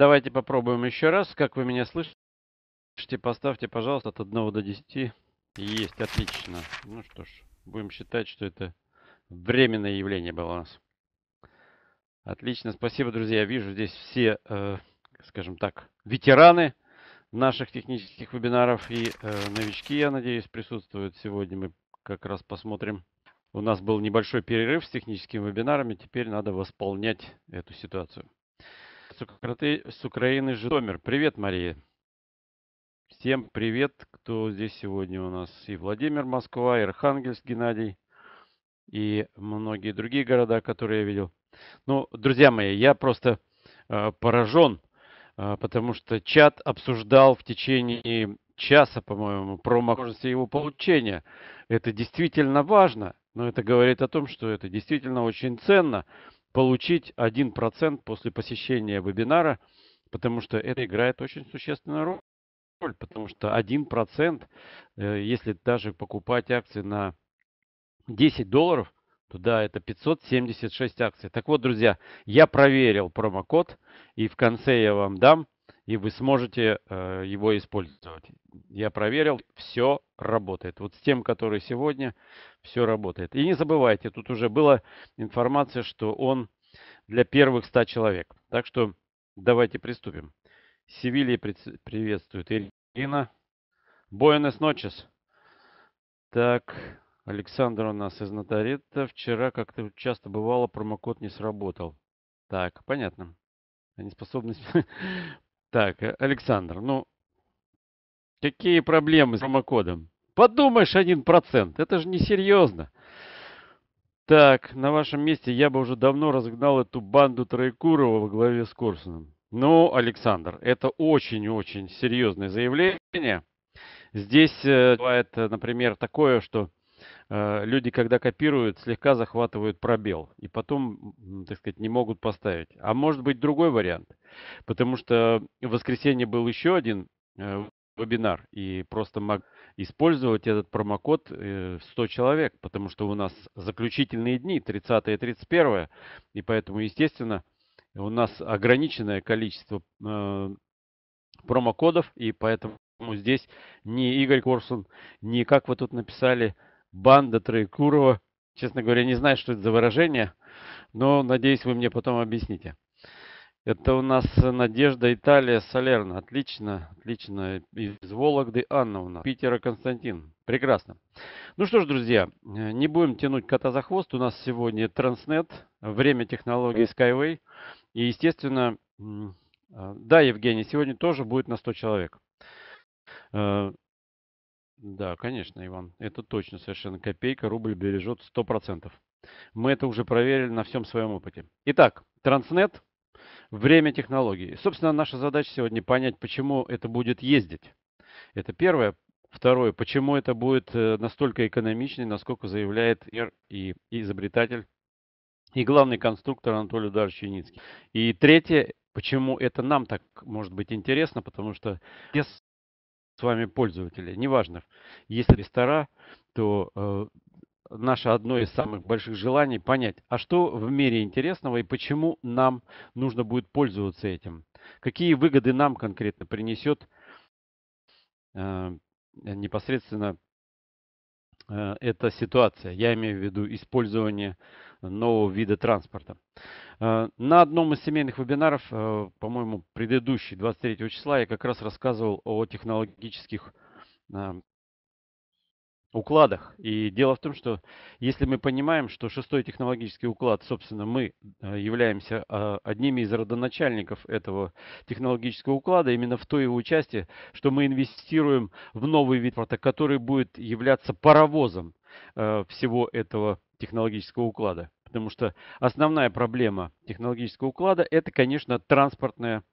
Давайте попробуем еще раз. Как вы меня слышите, поставьте, пожалуйста, от 1 до 10. Есть, отлично. Ну что ж, будем считать, что это временное явление было у нас. Отлично, спасибо, друзья. Я вижу здесь все, э, скажем так, ветераны наших технических вебинаров и э, новички, я надеюсь, присутствуют сегодня. Мы как раз посмотрим. У нас был небольшой перерыв с техническими вебинарами. Теперь надо восполнять эту ситуацию с, Украины, Житомир. Привет, Мария. Всем привет, кто здесь сегодня у нас. И Владимир Москва, и Архангельск Геннадий, и многие другие города, которые я видел. Ну, друзья мои, я просто э, поражен, э, потому что чат обсуждал в течение часа, по-моему, про возможности его получения. Это действительно важно, но это говорит о том, что это действительно очень ценно получить 1% после посещения вебинара, потому что это играет очень существенную роль потому что 1%, э, если даже покупать акции на 10 долларов, то да, это 576 акций. Так вот, друзья, я проверил промокод, и в конце я вам дам и вы сможете э, его использовать. Я проверил, все работает. Вот с тем, который сегодня, все работает. И не забывайте, тут уже была информация, что он для первых 100 человек. Так что давайте приступим. Севилья приветствует Ирина. Буэнос ночес. Так, Александр у нас из Нотарета. Вчера как-то часто бывало, промокод не сработал. Так, понятно. Они способность Так, э, Александр, ну, какие проблемы с промокодом? Подумаешь, один процент, это же несерьезно. Так, на вашем месте я бы уже давно разгнал эту банду Троекурова во главе с Корсуном. Ну, Александр, это очень-очень серьезное заявление. Здесь э, бывает, э, например, такое, что Э, люди, когда копируют, слегка захватывают пробел и потом, так сказать, не могут поставить. А может быть другой вариант, потому что в воскресенье был еще один э, вебинар, и просто мог использовать этот промокод 100 э, человек, потому что у нас заключительные дни, 30 и 31, и поэтому, естественно, у нас ограниченное количество промокодов, и поэтому здесь ни Игорь Корсун, ни, как вы тут написали, банда Троекурова. Честно говоря, не знаю, что это за выражение, но надеюсь, вы мне потом объясните. Это у нас Надежда Италия Солерна. Отлично, отлично. Из Вологды Анна у нас. Питера Константин. Прекрасно. Ну что ж, друзья, э, не будем тянуть кота за хвост. У нас сегодня Транснет, время технологии Skyway. И, естественно, э, да, Евгений, сегодня тоже будет на 100 человек. Э, да, конечно, Иван. Это точно совершенно копейка. Рубль бережет 100%. Мы это уже проверили на всем своем опыте. Итак, Транснет – время технологий. Собственно, наша задача сегодня понять, почему это будет ездить. Это первое. Второе, почему это будет э, настолько экономичный, насколько заявляет и изобретатель и главный конструктор Анатолий Ударович Яницкий. И третье, почему это нам так может быть интересно, потому что без с вами пользователи, Неважно, если рестора, то э, наше одно из самых больших желаний понять, а что в мире интересного и почему нам нужно будет пользоваться этим. Какие выгоды нам конкретно принесет э, непосредственно э, эта ситуация. Я имею в виду использование нового вида транспорта. Э, на одном из семейных вебинаров, э, по-моему, предыдущий, 23 числа, я как раз рассказывал о технологических э, укладах. И дело в том, что если мы понимаем, что шестой технологический уклад, собственно, мы являемся одними из родоначальников этого технологического уклада, именно в той его части, что мы инвестируем в новый вид транспорта, который будет являться паровозом Э, всего этого технологического уклада. Потому что основная проблема технологического уклада – это, конечно, транспортная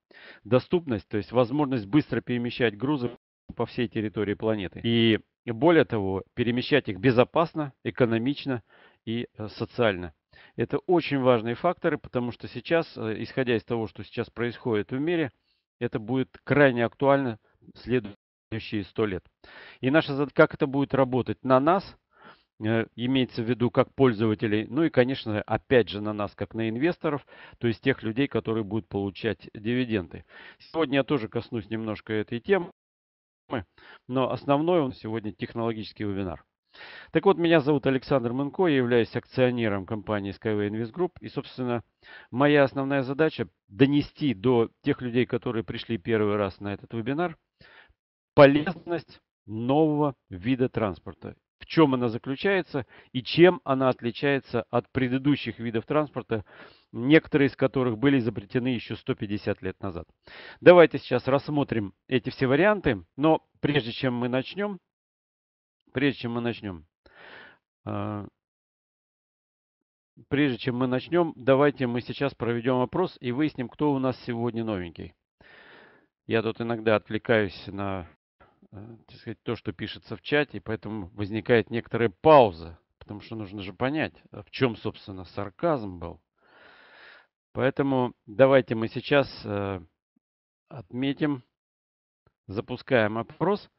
доступность, то есть возможность быстро перемещать грузы по всей территории планеты. И более того, перемещать их безопасно, экономично и э, социально. Это очень важные факторы, потому что сейчас, э, исходя из того, что сейчас происходит в мире, это будет крайне актуально следующие сто лет. И наша задача, как это будет работать на нас – Э, имеется в виду как пользователей, ну и, конечно, опять же на нас, как на инвесторов, то есть тех людей, которые будут получать дивиденды. Сегодня я тоже коснусь немножко этой темы, но основной он сегодня технологический вебинар. Так вот, меня зовут Александр Мынко, я являюсь акционером компании Skyway Invest Group. И, собственно, моя основная задача донести до тех людей, которые пришли первый раз на этот вебинар, полезность нового вида транспорта в чем она заключается и чем она отличается от предыдущих видов транспорта, некоторые из которых были изобретены еще 150 лет назад. Давайте сейчас рассмотрим эти все варианты, но прежде чем мы начнем, прежде чем мы начнем, а, прежде чем мы начнем, давайте мы сейчас проведем опрос и выясним, кто у нас сегодня новенький. Я тут иногда отвлекаюсь на Э, так сказать, то, что пишется в чате, и поэтому возникает некоторая пауза, потому что нужно же понять, а в чем, собственно, сарказм был. Поэтому давайте мы сейчас э, отметим, запускаем опрос.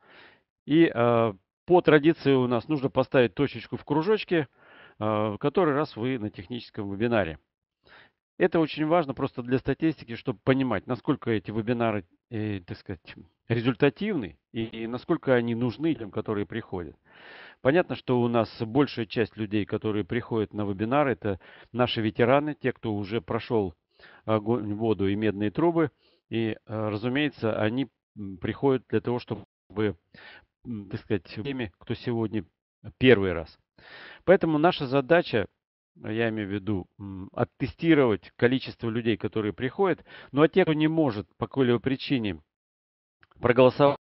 И э, по традиции у нас нужно поставить точечку в кружочке, который раз вы на техническом вебинаре. Это очень важно просто для статистики, чтобы понимать, насколько эти вебинары, так сказать, результативны и насколько они нужны тем, которые приходят. Понятно, что у нас большая часть людей, которые приходят на вебинар, это наши ветераны, те, кто уже прошел огонь, воду и медные трубы. И, э, разумеется, они приходят для того, чтобы, так сказать, теми, кто сегодня первый раз. Поэтому наша задача я имею в виду, оттестировать количество людей, которые приходят. Ну а те, кто не может по какой-либо причине проголосовать.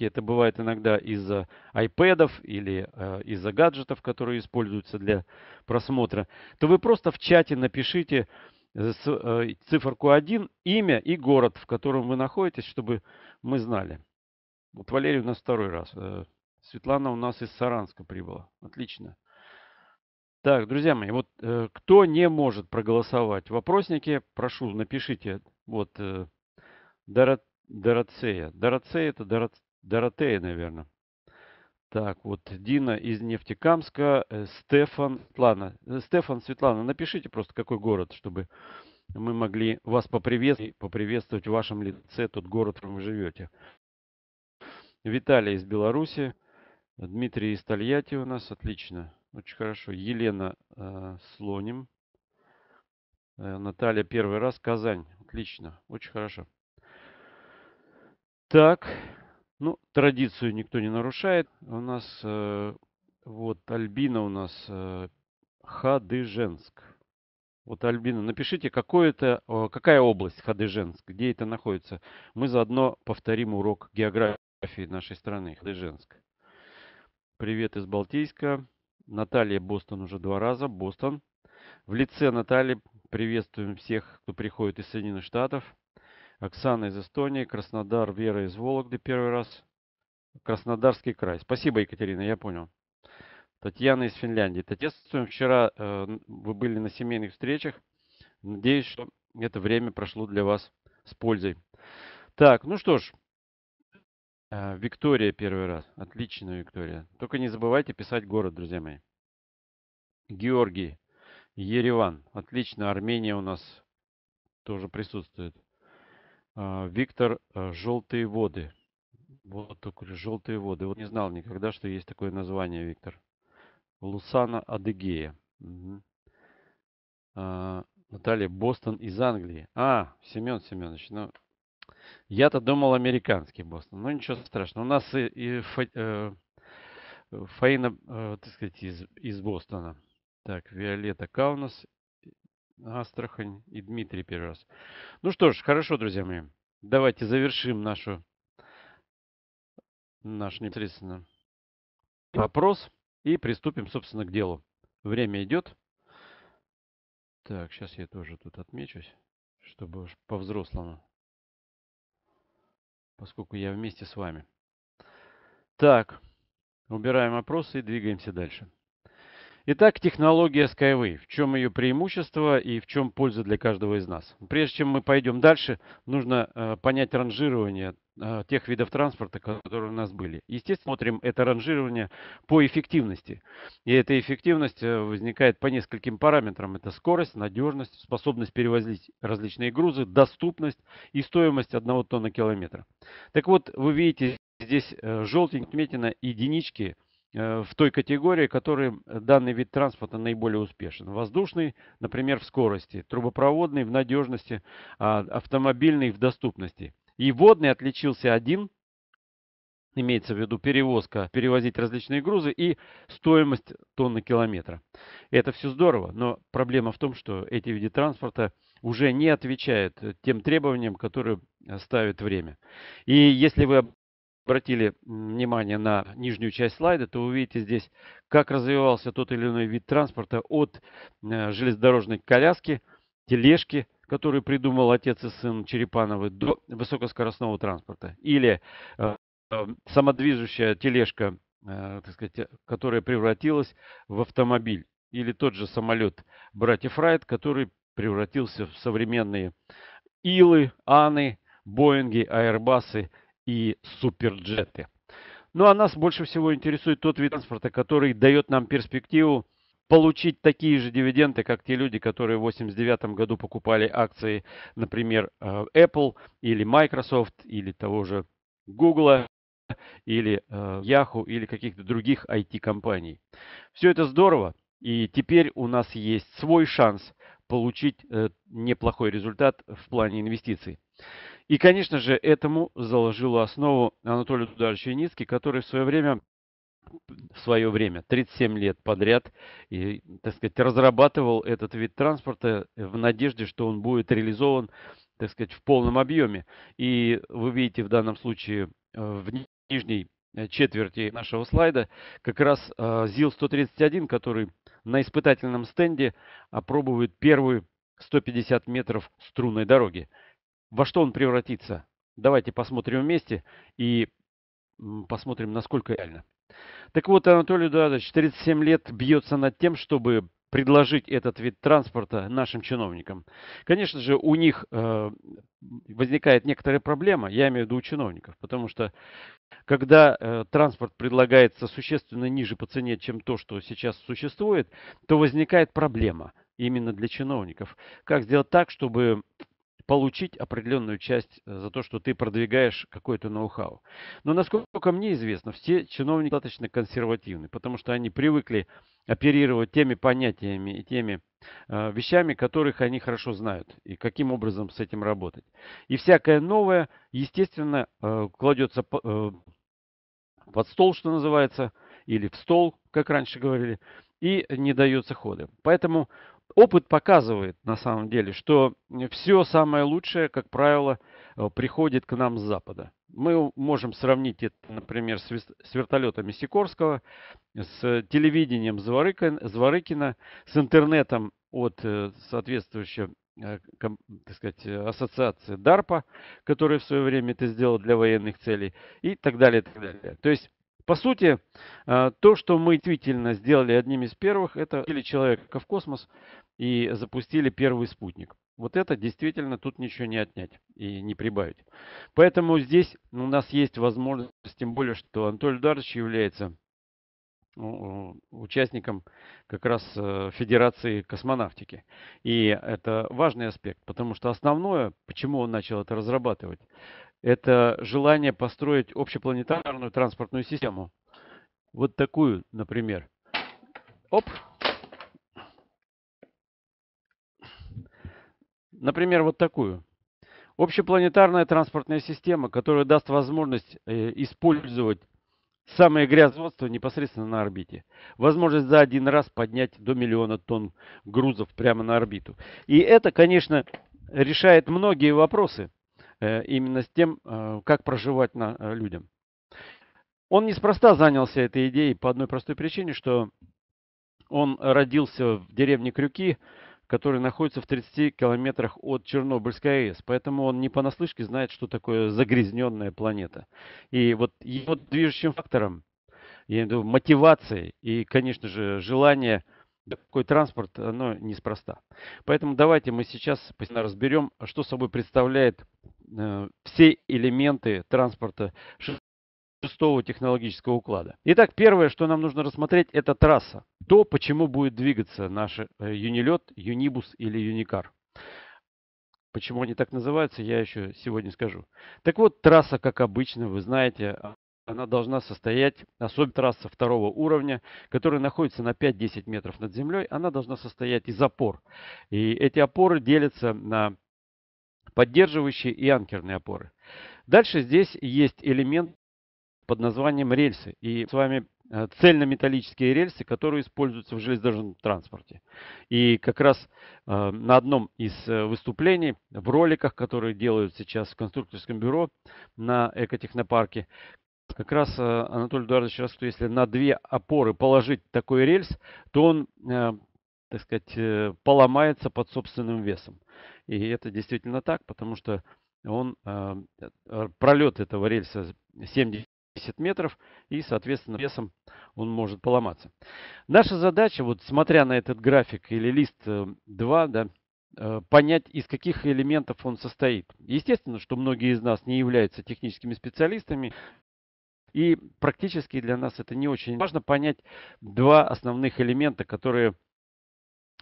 Это бывает иногда из-за айпэдов или э, из-за гаджетов, которые используются для просмотра, то вы просто в чате напишите э, э, циферку 1, имя и город, в котором вы находитесь, чтобы мы знали. Вот Валерий у нас второй раз. Светлана у нас из Саранска прибыла. Отлично. Так, друзья мои, вот кто не может проголосовать в вопроснике, прошу, напишите. Вот Дорот... Дороцея. Дороцея это Дорот... Доротея, наверное. Так, вот Дина из Нефтекамска, э, Стефан, ладно, э, Стефан, Светлана, напишите просто какой город, чтобы мы могли вас поприветствовать, поприветствовать в вашем лице тот город, в котором вы живете. Виталий из Беларуси, Дмитрий из Тольятти у нас, отлично, очень хорошо. Елена э, Слоним, э, Наталья первый раз, Казань, отлично, очень хорошо. Так, ну, традицию никто не нарушает. У нас, э, вот, Альбина у нас, э, Хадыженск. Вот, Альбина, напишите, какой это, какая область Хадыженск, где это находится. Мы заодно повторим урок географии нашей страны, Хадыженск. Привет из Балтийска. Наталья Бостон уже два раза. Бостон. В лице Натальи приветствуем всех, кто приходит из Соединенных Штатов. Оксана из Эстонии, Краснодар, Вера из Вологды первый раз. Краснодарский край. Спасибо, Екатерина, я понял. Татьяна из Финляндии. Татьяна, вчера э, вы были на семейных встречах. Надеюсь, что это время прошло для вас с пользой. Так, ну что ж, э, Виктория первый раз. Отлично, Виктория. Только не забывайте писать город, друзья мои. Георгий, Ереван. Отлично, Армения у нас тоже присутствует. А, Виктор э, «Желтые воды». Вот такой «Желтые воды». Вот не знал никогда, что есть такое название, Виктор. Лусана Адыгея. Угу. А, Наталья Бостон из Англии. А, Семен Семенович, ну, я-то думал американский Бостон. Ну, ничего страшного. У нас и, и фа, э, Фаина, э, так сказать, из, из Бостона. Так, Виолетта Каунас Астрахань и Дмитрий первый раз. Ну что ж, хорошо, друзья мои. Давайте завершим нашу наш непосредственно вопрос и приступим, собственно, к делу. Время идет. Так, сейчас я тоже тут отмечусь, чтобы уж по-взрослому, поскольку я вместе с вами. Так, убираем вопросы и двигаемся дальше. Итак, технология Skyway. В чем ее преимущество и в чем польза для каждого из нас? Прежде чем мы пойдем дальше, нужно э, понять ранжирование э, тех видов транспорта, которые у нас были. Естественно, смотрим это ранжирование по эффективности. И эта эффективность э, возникает по нескольким параметрам. Это скорость, надежность, способность перевозить различные грузы, доступность и стоимость одного тонна километра. Так вот, вы видите здесь э, желтенькая отметина единички – Э, в той категории, в которой э, данный вид транспорта наиболее успешен. Воздушный, например, в скорости, трубопроводный в надежности, а, автомобильный в доступности. И водный отличился один, имеется в виду перевозка, перевозить различные грузы и стоимость тонны километра. Это все здорово, но проблема в том, что эти виды транспорта уже не отвечают тем требованиям, которые э, ставит время. И если вы обратили внимание на нижнюю часть слайда, то увидите здесь, как развивался тот или иной вид транспорта от э, железнодорожной коляски, тележки, которую придумал отец и сын Черепановы, до высокоскоростного транспорта. Или э, э, самодвижущая тележка, так сказать, которая превратилась в автомобиль. Или тот же самолет братьев Райт, который превратился в современные Илы, Аны, Боинги, Аэрбасы и суперджеты. Ну а нас больше всего интересует тот вид транспорта, который дает нам перспективу получить такие же дивиденды, как те люди, которые в 1989 году покупали акции, например, э, Apple или Microsoft или того же Google или э, Yahoo или каких-то других IT-компаний. Все это здорово, и теперь у нас есть свой шанс получить э, неплохой результат в плане инвестиций. И, конечно же, этому заложила основу Анатолий Дударович Яницкий, который в свое время в свое время, 37 лет подряд, и, так сказать, разрабатывал этот вид транспорта в надежде, что он будет реализован, так сказать, в полном объеме. И вы видите в данном случае э, в нижней э, четверти нашего слайда как раз э, ЗИЛ-131, который на испытательном стенде опробует первую 150 метров струнной дороги. Во что он превратится? Давайте посмотрим вместе и посмотрим, насколько реально. Так вот, Анатолий Эдуардович, 37 лет бьется над тем, чтобы предложить этот вид транспорта нашим чиновникам. Конечно же, у них э, возникает некоторая проблема, я имею в виду у чиновников, потому что когда э, транспорт предлагается существенно ниже по цене, чем то, что сейчас существует, то возникает проблема именно для чиновников. Как сделать так, чтобы получить определенную часть э, за то, что ты продвигаешь какой-то ноу-хау. Но насколько мне известно, все чиновники достаточно консервативны, потому что они привыкли оперировать теми понятиями и теми э, вещами, которых они хорошо знают, и каким образом с этим работать. И всякое новое, естественно, э, кладется э, под стол, что называется, или в стол, как раньше говорили, и не дается хода. Поэтому опыт показывает на самом деле, что все самое лучшее, как правило, э, приходит к нам с Запада. Мы можем сравнить это, например, с вертолетами Сикорского, с телевидением Зворыкина, с интернетом от э, соответствующего э, так сказать, ассоциации DARPA, которая в свое время это сделала для военных целей и так далее, так далее. То есть по сути, э, то, что мы действительно сделали одним из первых, это или человека в космос и запустили первый спутник. Вот это действительно тут ничего не отнять и не прибавить. Поэтому здесь у нас есть возможность, тем более, что Анатолий Дарович является ну, э, участником как раз э, Федерации космонавтики. И это важный аспект, потому что основное, почему он начал это разрабатывать, это желание построить общепланетарную транспортную систему. Вот такую, например. Оп! Например, вот такую. Общепланетарная транспортная система, которая даст возможность э, использовать самые грязноводства непосредственно на орбите. Возможность за один раз поднять до миллиона тонн грузов прямо на орбиту. И это, конечно, решает многие вопросы Э, именно с тем, э, как проживать на, э, людям. Он неспроста занялся этой идеей по одной простой причине, что он родился в деревне Крюки, который находится в 30 километрах от Чернобыльской АЭС. Поэтому он не понаслышке знает, что такое загрязненная планета. И вот его движущим фактором, я имею в виду мотивацией и, конечно же, желание – такой транспорт, оно неспроста. Поэтому давайте мы сейчас разберем, что собой представляет э, все элементы транспорта шестого технологического уклада. Итак, первое, что нам нужно рассмотреть, это трасса. То, почему будет двигаться наш э, юнилет, юнибус или юникар. Почему они так называются, я еще сегодня скажу. Так вот, трасса, как обычно, вы знаете, она должна состоять, особенно трасса второго уровня, которая находится на 5-10 метров над землей, она должна состоять из опор. И эти опоры делятся на поддерживающие и анкерные опоры. Дальше здесь есть элемент под названием рельсы. И с вами э, цельнометаллические рельсы, которые используются в железнодорожном транспорте. И как раз э, на одном из э, выступлений, в роликах, которые делают сейчас в конструкторском бюро на экотехнопарке, как раз э, Анатолий Эдуардович что если на две опоры положить такой рельс, то он, э, так сказать, э, поломается под собственным весом. И это действительно так, потому что он, пролет этого рельса 70 метров и, соответственно, весом он может поломаться. Наша задача, вот смотря на этот график или лист 2, да, понять, из каких элементов он состоит. Естественно, что многие из нас не являются техническими специалистами, и практически для нас это не очень важно понять два основных элемента, которые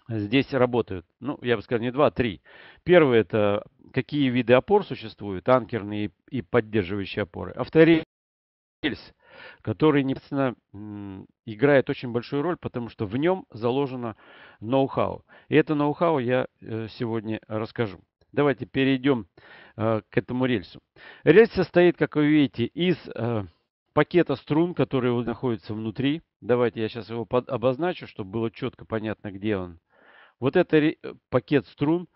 здесь работают. Ну, я бы сказал, не два, а три. Первый это какие виды опор существуют, анкерные и поддерживающие опоры. А вторые – который, непосредственно, играет очень большую роль, потому что в нем заложено ноу-хау. И это ноу-хау я э, сегодня расскажу. Давайте перейдем э, к этому рельсу. Рельс состоит, как вы видите, из э, пакета струн, который находится внутри. Давайте я сейчас его под, обозначу, чтобы было четко понятно, где он. Вот это э, пакет струн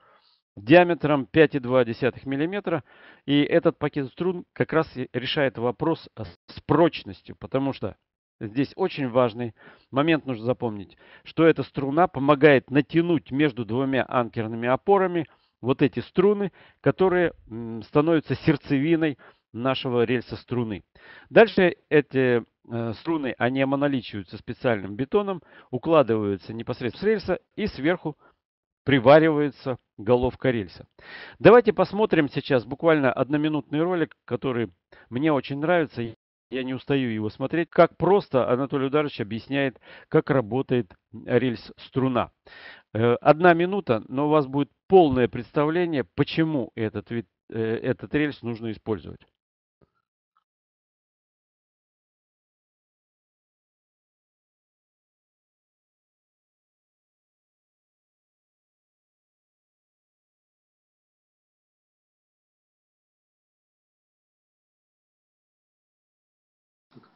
диаметром 5,2 мм. И этот пакет струн как раз решает вопрос с прочностью, потому что Здесь очень важный момент нужно запомнить, что эта струна помогает натянуть между двумя анкерными опорами вот эти струны, которые становятся сердцевиной нашего рельса струны. Дальше эти э, струны, они моноличиваются специальным бетоном, укладываются непосредственно с рельса и сверху приваривается головка рельса. Давайте посмотрим сейчас буквально одноминутный ролик, который мне очень нравится. Я не устаю его смотреть, как просто Анатолий Ударович объясняет, как работает рельс-струна. Э, одна минута, но у вас будет полное представление, почему этот, э, этот рельс нужно использовать.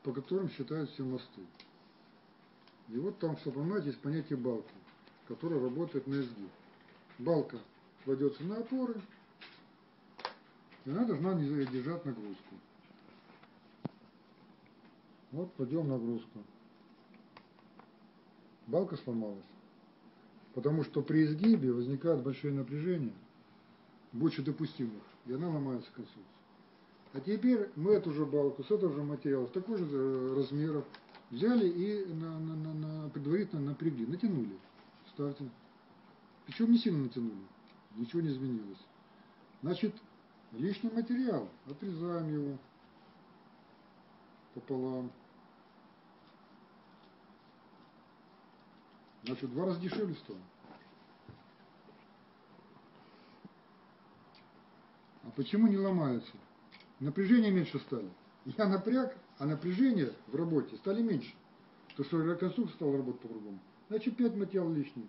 по которым считают все мосты. И вот там в сапомате есть понятие балки, которое работает на изгиб. Балка кладется на опоры, и она должна держать нагрузку. Вот кладем нагрузку. Балка сломалась. Потому что при изгибе возникает большое напряжение, больше допустимых, и она ломается конструкция. А теперь мы эту же балку с этого же материала, с такой же э, размеров, взяли и на, на, на, на, предварительно напрягли, натянули. Ставьте. Причем не сильно натянули, ничего не изменилось. Значит, лишний материал, отрезаем его пополам. Значит, два раза дешевле стало. А почему не ломается? напряжение меньше стали. Я напряг, а напряжение в работе стали меньше. Потому что реконструкция стала работать по-другому. Значит, 5 материал лишний.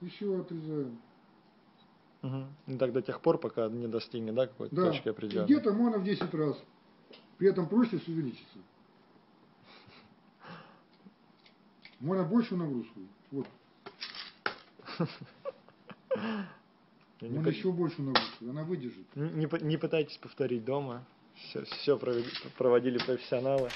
Еще отрезаем. Угу. Ну, и так до тех пор, пока не достигнет да, какой-то да. точки определенной. где-то можно в 10 раз. При этом прочность увеличится. Можно большую нагрузку. Вот. Можно еще большую нагрузку. Она выдержит. Не, не пытайтесь повторить дома. Все, все проводили профессионалы.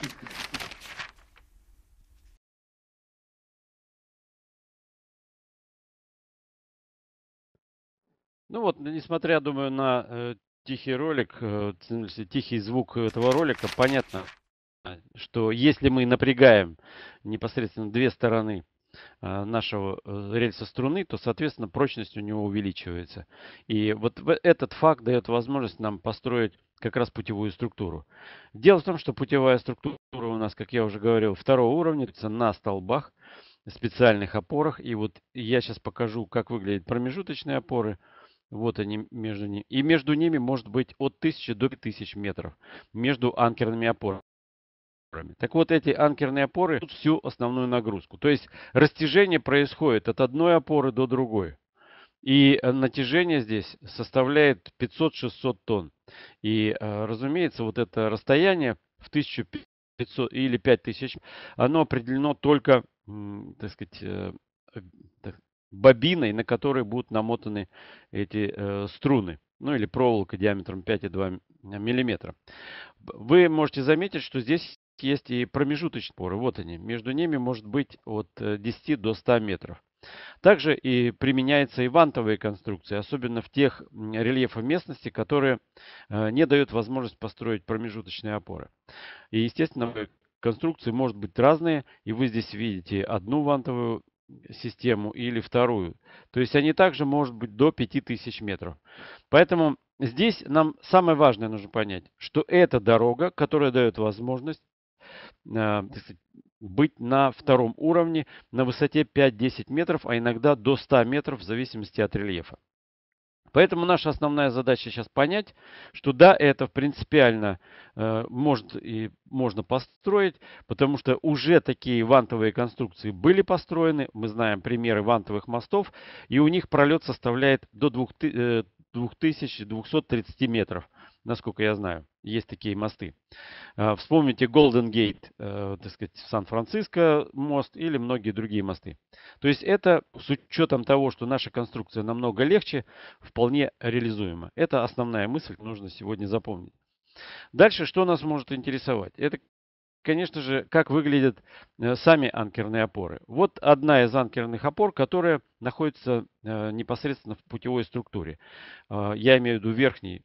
Ну вот, несмотря, думаю, на э, тихий ролик, э, тихий звук этого ролика, понятно, что если мы напрягаем непосредственно две стороны э, нашего э, рельса струны, то, соответственно, прочность у него увеличивается. И вот этот факт дает возможность нам построить как раз путевую структуру. Дело в том, что путевая структура у нас, как я уже говорил, второго уровня, на столбах, специальных опорах. И вот я сейчас покажу, как выглядят промежуточные опоры. Вот они между ними. И между ними может быть от 1000 до 5000 метров между анкерными опорами. Так вот, эти анкерные опоры тут всю основную нагрузку. То есть растяжение происходит от одной опоры до другой. И э, натяжение здесь составляет 500-600 тонн. И, э, разумеется, вот это расстояние в 1500 или 5000, оно определено только, так сказать, э, бобиной, на которой будут намотаны эти струны. Ну или проволока диаметром 5,2 мм. Вы можете заметить, что здесь есть и промежуточные поры. Вот они. Между ними может быть от 10 до 100 метров. Также и применяются и вантовые конструкции, особенно в тех рельефах местности, которые э, не дают возможность построить промежуточные опоры. И, естественно, конструкции могут быть разные, и вы здесь видите одну вантовую систему или вторую. То есть они также могут быть до 5000 метров. Поэтому здесь нам самое важное нужно понять, что эта дорога, которая дает возможность э, быть на втором уровне на высоте 5-10 метров, а иногда до 100 метров в зависимости от рельефа. Поэтому наша основная задача сейчас понять, что да, это принципиально э, может и можно построить, потому что уже такие вантовые конструкции были построены. Мы знаем примеры вантовых мостов, и у них пролет составляет до 2230 э, метров насколько я знаю. Есть такие мосты. А, вспомните Golden Gate, э, так сказать, Сан-Франциско мост или многие другие мосты. То есть это с учетом того, что наша конструкция намного легче, вполне реализуема. Это основная мысль, нужно сегодня запомнить. Дальше что нас может интересовать? Это конечно же, как выглядят э, сами анкерные опоры. Вот одна из анкерных опор, которая находится э, непосредственно в путевой структуре. Э, я имею в виду верхний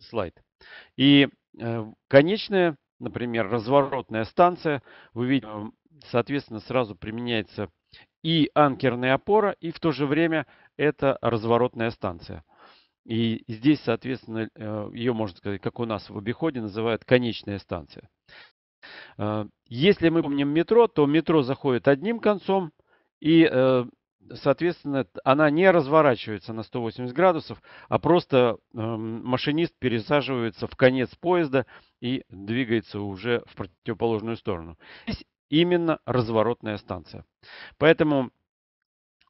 слайд. И конечная, например, разворотная станция, вы видите, соответственно, сразу применяется и анкерная опора, и в то же время это разворотная станция. И здесь, соответственно, ее, можно сказать, как у нас в обиходе, называют конечная станция. Э, если мы помним метро, то метро заходит одним концом и, э, соответственно, она не разворачивается на 180 градусов, а просто эм, машинист пересаживается в конец поезда и двигается уже в противоположную сторону. Здесь именно разворотная станция. Поэтому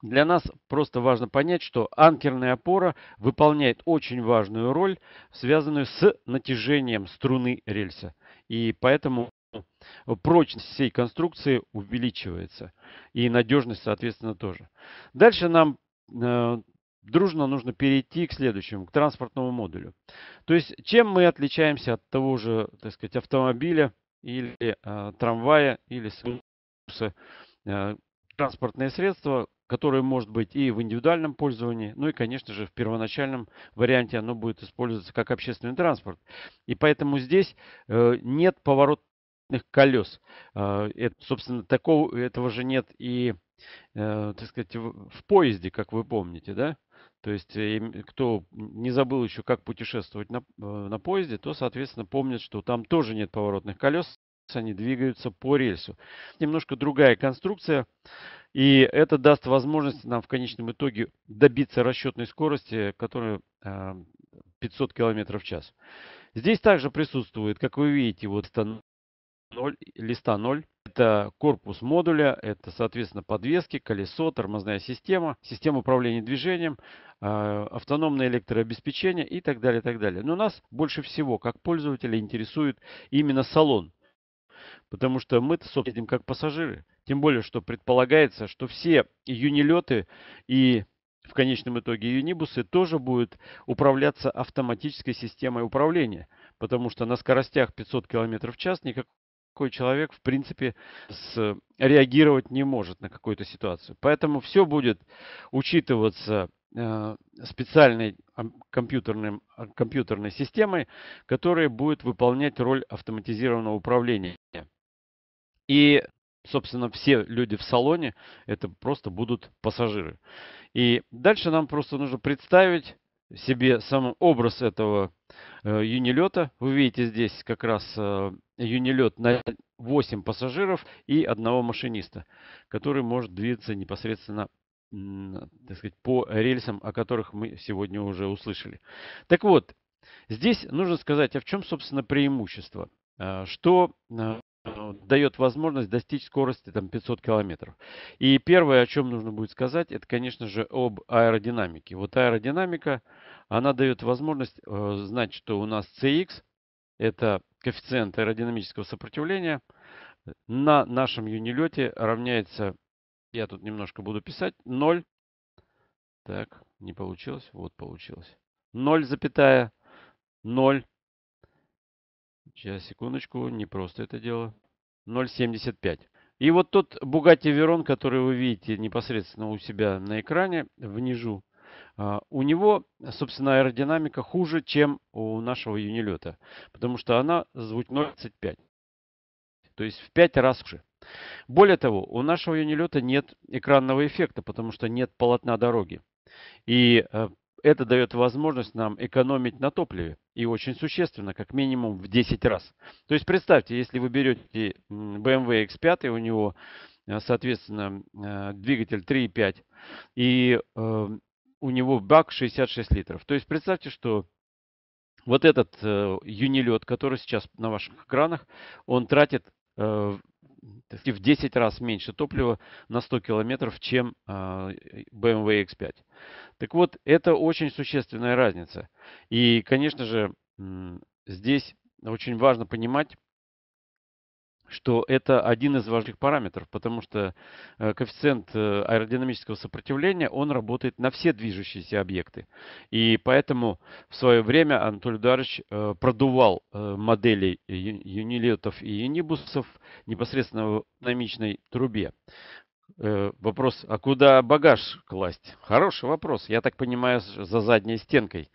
для нас просто важно понять, что анкерная опора выполняет очень важную роль, связанную с натяжением струны рельса. И поэтому прочность всей конструкции увеличивается. И надежность, соответственно, тоже. Дальше нам э, дружно нужно перейти к следующему, к транспортному модулю. То есть, чем мы отличаемся от того же, так сказать, автомобиля или э, трамвая, или самолета, э, транспортное средство, которое может быть и в индивидуальном пользовании, ну и, конечно же, в первоначальном варианте оно будет использоваться как общественный транспорт. И поэтому здесь э, нет поворот колес. А, это, собственно, такого, этого же нет и, э, так сказать, в поезде, как вы помните, да? То есть, э, кто не забыл еще, как путешествовать на, э, на поезде, то, соответственно, помнит, что там тоже нет поворотных колес, они двигаются по рельсу. Немножко другая конструкция, и это даст возможность нам в конечном итоге добиться расчетной скорости, которая 500 км в час. Здесь также присутствует, как вы видите, вот это 0, листа 0. Это корпус модуля, это, соответственно, подвески, колесо, тормозная система, система управления движением, а, автономное электрообеспечение и так далее, так далее. Но нас больше всего, как пользователя, интересует именно салон. Потому что мы-то, собственно, едем как пассажиры. Тем более, что предполагается, что все юнилеты и в конечном итоге юнибусы тоже будут управляться автоматической системой управления. Потому что на скоростях 500 км в час никакой такой человек, в принципе, с, реагировать не может на какую-то ситуацию. Поэтому все будет учитываться э, специальной компьютерной, а, компьютерной системой, которая будет выполнять роль автоматизированного управления. И, собственно, все люди в салоне – это просто будут пассажиры. И дальше нам просто нужно представить, себе сам образ этого э, юнилета. Вы видите здесь как раз э, юнилет на 8 пассажиров и одного машиниста, который может двигаться непосредственно так сказать, по рельсам, о которых мы сегодня уже услышали. Так вот, здесь нужно сказать, а в чем, собственно, преимущество? Э, что дает возможность достичь скорости там 500 километров. И первое, о чем нужно будет сказать, это, конечно же, об аэродинамике. Вот аэродинамика, она дает возможность э, знать, что у нас CX – это коэффициент аэродинамического сопротивления на нашем юнилете равняется, я тут немножко буду писать, 0. Так, не получилось, вот получилось. 0,0. Сейчас, секундочку, не просто это дело. 0,75. И вот тот Bugatti Veyron, который вы видите непосредственно у себя на экране, внизу, а, у него, собственно, аэродинамика хуже, чем у нашего юнилета, потому что она звучит 0,25. То есть в 5 раз хуже. Более того, у нашего юнилета нет экранного эффекта, потому что нет полотна дороги. И а, это дает возможность нам экономить на топливе и очень существенно, как минимум в 10 раз. То есть представьте, если вы берете BMW X5, у него, соответственно, двигатель 3.5 и у него э, э, э, бак 66 литров. То есть представьте, что вот этот юнилет, который сейчас на ваших экранах, он тратит в 10 раз меньше топлива на 100 километров, чем BMW X5. Так вот, это очень существенная разница. И, конечно же, здесь очень важно понимать, что это один из важных параметров, потому что э, коэффициент э, аэродинамического сопротивления, он работает на все движущиеся объекты. И поэтому в свое время Анатолий Ударович э, продувал модели юнилетов и юнибусов непосредственно в динамичной трубе. Э, вопрос, а куда багаж класть? Хороший вопрос. Я так понимаю, за задней стенкой.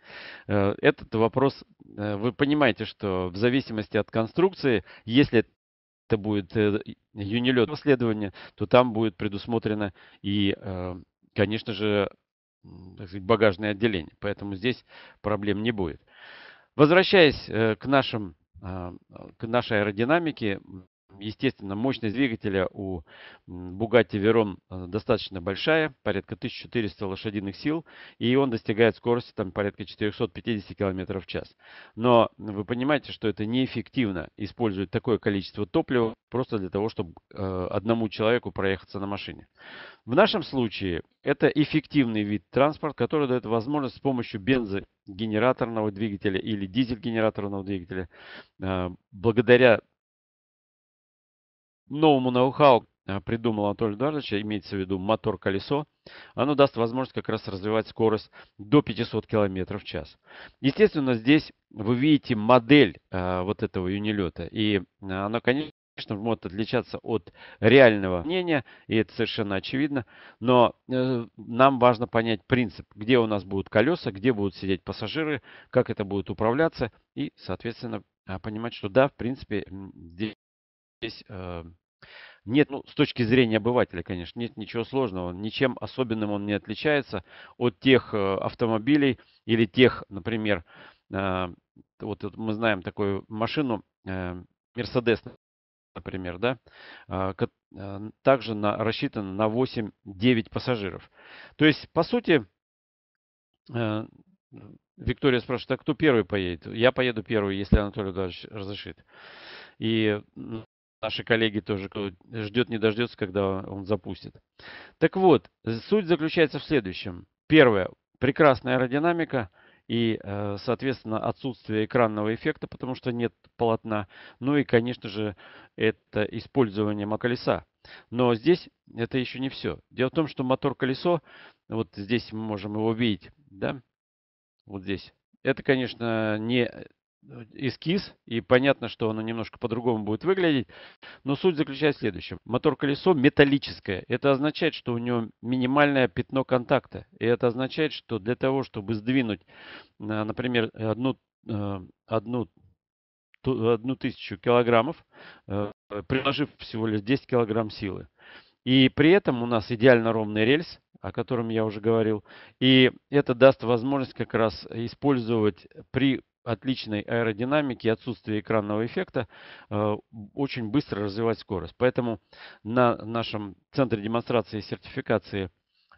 Э, этот вопрос, э, вы понимаете, что в зависимости от конструкции, если это будет э, юнилет расследование, то там будет предусмотрено и, э, конечно же, сказать, багажное отделение. Поэтому здесь проблем не будет. Возвращаясь э, к, нашим, к нашей аэродинамике, Естественно, мощность двигателя у Bugatti Veyron э, достаточно большая, порядка 1400 лошадиных сил, и он достигает скорости там порядка 450 км в час. Но вы понимаете, что это неэффективно использовать такое количество топлива просто для того, чтобы э, одному человеку проехаться на машине. В нашем случае это эффективный вид транспорта, который дает возможность с помощью бензогенераторного двигателя или дизель-генераторного двигателя, э, благодаря новому ноу-хау, а, придумал Анатолий Эдуардович, имеется в виду мотор-колесо, оно даст возможность как раз развивать скорость до 500 км в час. Естественно, здесь вы видите модель а, вот этого юнилета, и а, она, конечно, может отличаться от реального мнения, и это совершенно очевидно, но э, нам важно понять принцип, где у нас будут колеса, где будут сидеть пассажиры, как это будет управляться, и, соответственно, а, понимать, что да, в принципе, здесь здесь э, нет, ну, с точки зрения обывателя, конечно, нет ничего сложного. Ничем особенным он не отличается от тех э, автомобилей или тех, например, э, вот мы знаем такую машину э, Mercedes, например, да, также на, рассчитана на 8-9 пассажиров. То есть, по сути, Виктория спрашивает, а кто первый поедет? Я поеду первый, если Анатолий Эдуардович разрешит. И наши коллеги тоже ждет, не дождется, когда он запустит. Так вот, суть заключается в следующем. Первое. Прекрасная аэродинамика и, э, соответственно, отсутствие экранного эффекта, потому что нет полотна. Ну и, конечно же, это использование колеса. Но здесь это еще не все. Дело в том, что мотор-колесо, вот здесь мы можем его видеть, да, вот здесь. Это, конечно, не эскиз, и понятно, что оно немножко по-другому будет выглядеть. Но суть заключается в следующем. Мотор-колесо металлическое. Это означает, что у него минимальное пятно контакта. И это означает, что для того, чтобы сдвинуть, э, например, одну, э, одну, одну тысячу килограммов, э, приложив всего лишь 10 килограмм силы. И при этом у нас идеально ровный рельс, о котором я уже говорил. И это даст возможность как раз использовать при отличной аэродинамики, отсутствия экранного эффекта, э, очень быстро развивать скорость. Поэтому на нашем центре демонстрации и сертификации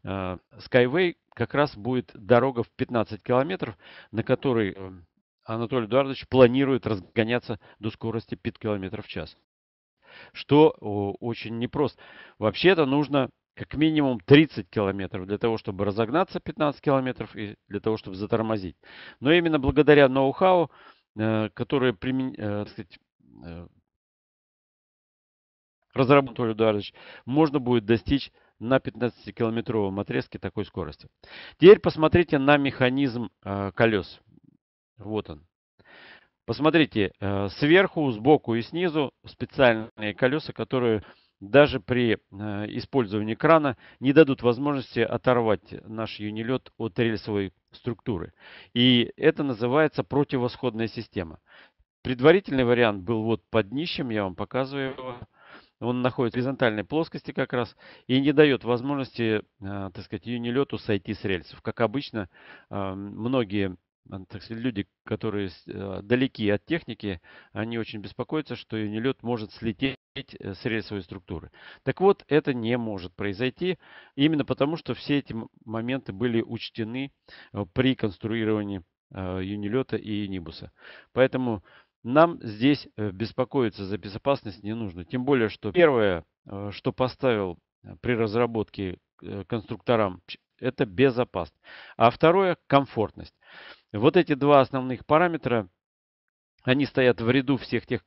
э, Skyway как раз будет дорога в 15 километров, на которой э, Анатолий Эдуардович планирует разгоняться до скорости 5 километров в час. Что очень непросто. Вообще-то нужно как минимум 30 километров для того, чтобы разогнаться 15 километров и для того, чтобы затормозить. Но именно благодаря ноу-хау, э, которое примен... Э, э, разработал Ударович, можно будет достичь на 15-километровом отрезке такой скорости. Теперь посмотрите на механизм колес. Вот он. Посмотрите, сверху, сбоку и снизу специальные колеса, которые даже при э, использовании крана не дадут возможности оторвать наш юнилет от рельсовой структуры. И это называется противосходная система. Предварительный вариант был вот под днищем, я вам показываю его. Он находится в горизонтальной плоскости как раз и не дает возможности, э, так сказать, юнилету сойти с рельсов. Как обычно, э, многие а, так сказать, люди, которые э, далеки от техники, они очень беспокоятся, что юнилет может слететь э, с рельсовой структуры. Так вот, это не может произойти, именно потому, что все эти моменты были учтены э, при конструировании юнилета и юнибуса. Поэтому нам здесь беспокоиться за безопасность не нужно. Тем более, что первое, что поставил при разработке конструкторам, это безопасность. А второе – комфортность. Вот эти два основных параметра, они стоят в ряду всех тех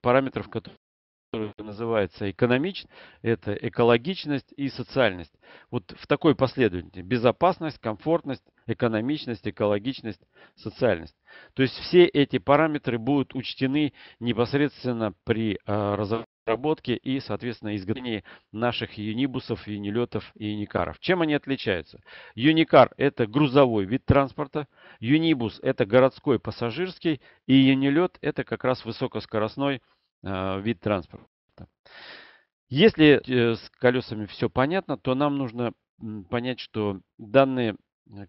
параметров, которые называются экономичность, это экологичность и социальность. Вот в такой последовательности. Безопасность, комфортность, экономичность, экологичность, социальность. То есть все эти параметры будут учтены непосредственно при а, разработке разработке и, соответственно, изготовлении наших юнибусов, юнилетов и юникаров. Чем они отличаются? Юникар – это грузовой вид транспорта, юнибус – это городской пассажирский, и юнилет – это как раз высокоскоростной а, вид транспорта. Если э, с колесами все понятно, то нам нужно понять, что данная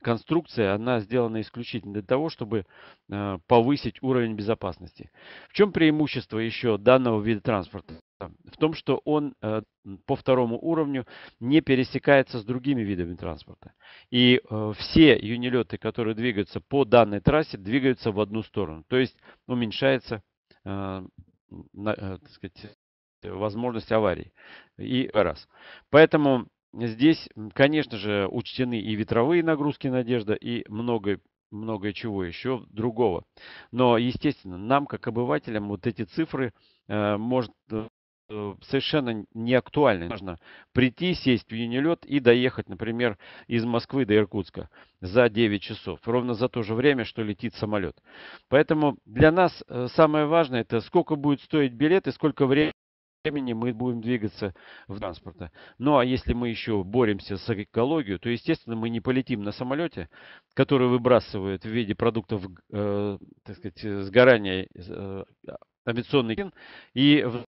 конструкция, она сделана исключительно для того, чтобы а, повысить уровень безопасности. В чем преимущество еще данного вида транспорта? в том, что он э, по второму уровню не пересекается с другими видами транспорта. И э, все юнилеты, которые двигаются по данной трассе, двигаются в одну сторону. То есть уменьшается э, так сказать, возможность аварий. И раз. Поэтому здесь, конечно же, учтены и ветровые нагрузки «Надежда», и многое, много чего еще другого. Но, естественно, нам, как обывателям, вот эти цифры может Э, совершенно не актуальны. Можно прийти, сесть в Юнилет и доехать, например, из Москвы до Иркутска за 9 часов. Ровно за то же время, что летит самолет. Поэтому для нас э, самое важное, это сколько будет стоить билет и сколько времени времени мы будем двигаться в транспорта. Ну а если мы еще боремся с экологией, то, естественно, мы не полетим на самолете, который выбрасывает в виде продуктов, э, так сказать, сгорания э, авиационный и в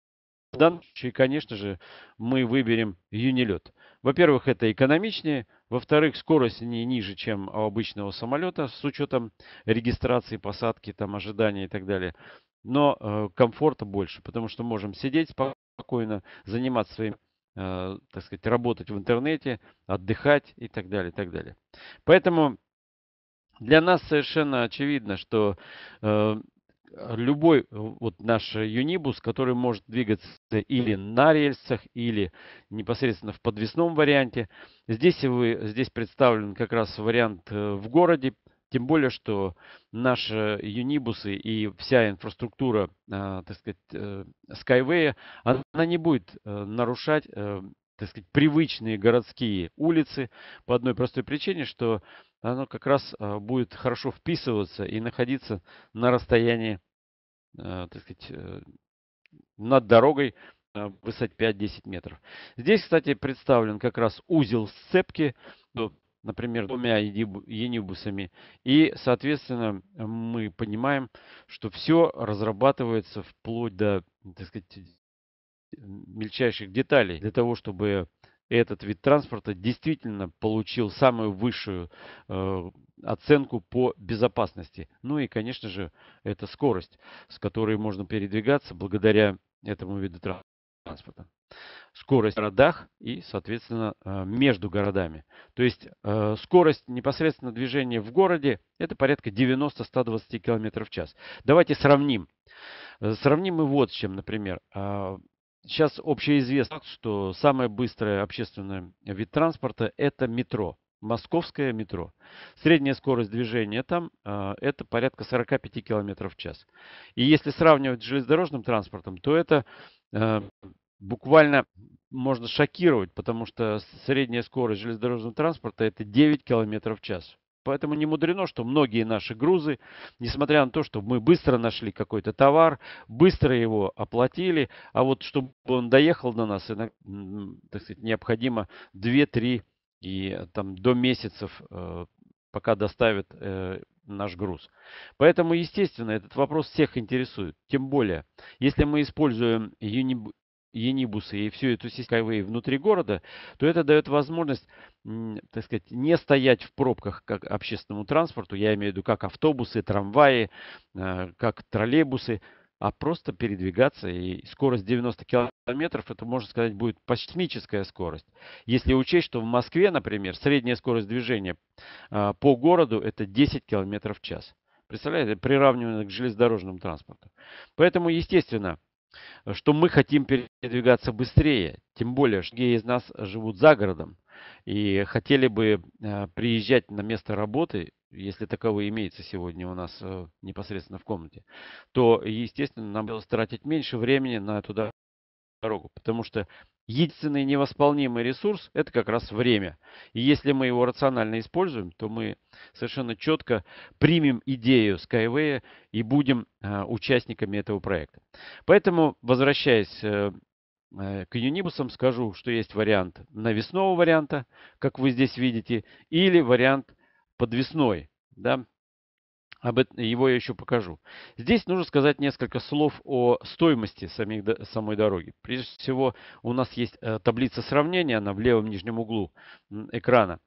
в данном случае, конечно же, мы выберем Юнилет. Во-первых, это экономичнее. Во-вторых, скорость не ниже, чем у обычного самолета с учетом регистрации, посадки, там, ожидания и так далее. Но э, комфорта больше, потому что можем сидеть спокойно, заниматься своим э, так сказать, работать в интернете, отдыхать и так далее, и так далее. Поэтому для нас совершенно очевидно, что э, любой вот наш юнибус, который может двигаться или на рельсах, или непосредственно в подвесном варианте. Здесь, вы, здесь представлен как раз вариант э, в городе, тем более, что наши юнибусы и вся инфраструктура, э, так сказать, э, Skyway, она не будет нарушать так сказать, привычные городские улицы по одной простой причине, что оно как раз будет хорошо вписываться и находиться на расстоянии Э, так сказать, э, над дорогой э, высоте 5-10 метров. Здесь, кстати, представлен как раз узел сцепки, например, двумя енибусами. И, соответственно, мы понимаем, что все разрабатывается вплоть до, так сказать, мельчайших деталей для того, чтобы этот вид транспорта действительно получил самую высшую оценку по безопасности. Ну и, конечно же, это скорость, с которой можно передвигаться благодаря этому виду транспорта. Скорость в городах и, соответственно, э, между городами. То есть э, скорость непосредственно движения в городе это порядка 90-120 км в час. Давайте сравним. Э, сравним мы вот с чем, например. Сейчас общеизвестно, что самое быстрое общественное вид транспорта – это метро. Московское метро. Средняя скорость движения там э, это порядка 45 км в час. И если сравнивать с железнодорожным транспортом, то это э, буквально можно шокировать, потому что средняя скорость железнодорожного транспорта это 9 км в час. Поэтому не мудрено, что многие наши грузы, несмотря на то, что мы быстро нашли какой-то товар, быстро его оплатили, а вот чтобы он доехал до нас, так сказать, необходимо 2-3 и там до месяцев, э, пока доставят э, наш груз. Поэтому, естественно, этот вопрос всех интересует. Тем более, если мы используем енибусы и всю эту систему внутри города, то это дает возможность, так сказать, не стоять в пробках как общественному транспорту, я имею в виду как автобусы, трамваи, э, как троллейбусы, а просто передвигаться. И скорость 90 километров, это, можно сказать, будет космическая скорость. Если учесть, что в Москве, например, средняя скорость движения а, по городу это 10 километров в час. Представляете, приравнивано к железнодорожному транспорту. Поэтому, естественно, что мы хотим передвигаться быстрее, тем более, что многие из нас живут за городом и хотели бы э, приезжать на место работы, если таковые имеется сегодня у нас э, непосредственно в комнате, то, естественно, нам было тратить меньше времени на туда дорогу, потому что единственный невосполнимый ресурс – это как раз время. И если мы его рационально используем, то мы совершенно четко примем идею Skyway и будем э, участниками этого проекта. Поэтому, возвращаясь Э, к юнибусам скажу, что есть вариант навесного варианта, как вы здесь видите, или вариант подвесной. Да? Об этом, его я еще покажу. Здесь нужно сказать несколько слов о стоимости самих, самой дороги. Прежде всего, у нас есть э, таблица сравнения, она в левом нижнем углу экрана.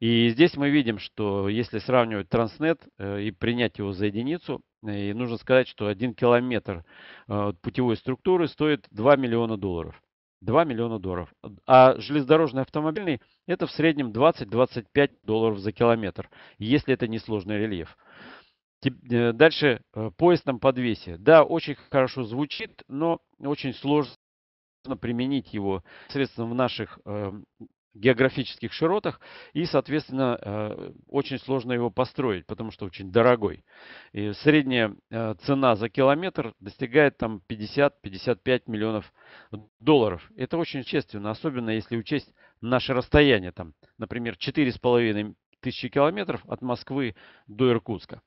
И здесь мы видим, что если сравнивать Транснет э, и принять его за единицу, и нужно сказать, что один километр э, путевой структуры стоит 2 миллиона долларов. 2 миллиона долларов. А железнодорожный автомобильный это в среднем 20-25 долларов за километр, если это не сложный рельеф. Э, дальше э, поезд на подвесе. Да, очень хорошо звучит, но очень сложно применить его средством в наших эм, географических широтах, и, соответственно, э, очень сложно его построить, потому что очень дорогой. И средняя э, цена за километр достигает там 50-55 миллионов долларов. Это очень честно, особенно если учесть наше расстояние, там, например, 4,5 тысячи километров от Москвы до Иркутска.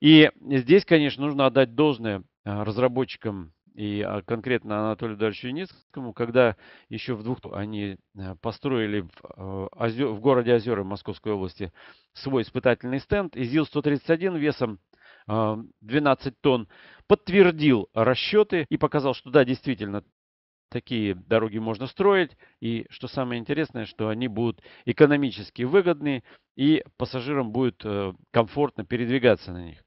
И здесь, конечно, нужно отдать должное э, разработчикам и а, конкретно Анатолию Дальчиницкому, когда еще в двух они э, построили в, э, озер, в городе Озера Московской области свой испытательный стенд, и зил 131 весом 12 э, тонн, подтвердил расчеты и показал, что да, действительно, такие дороги можно строить. И что самое интересное, что они будут экономически выгодны и пассажирам будет комфортно передвигаться на них.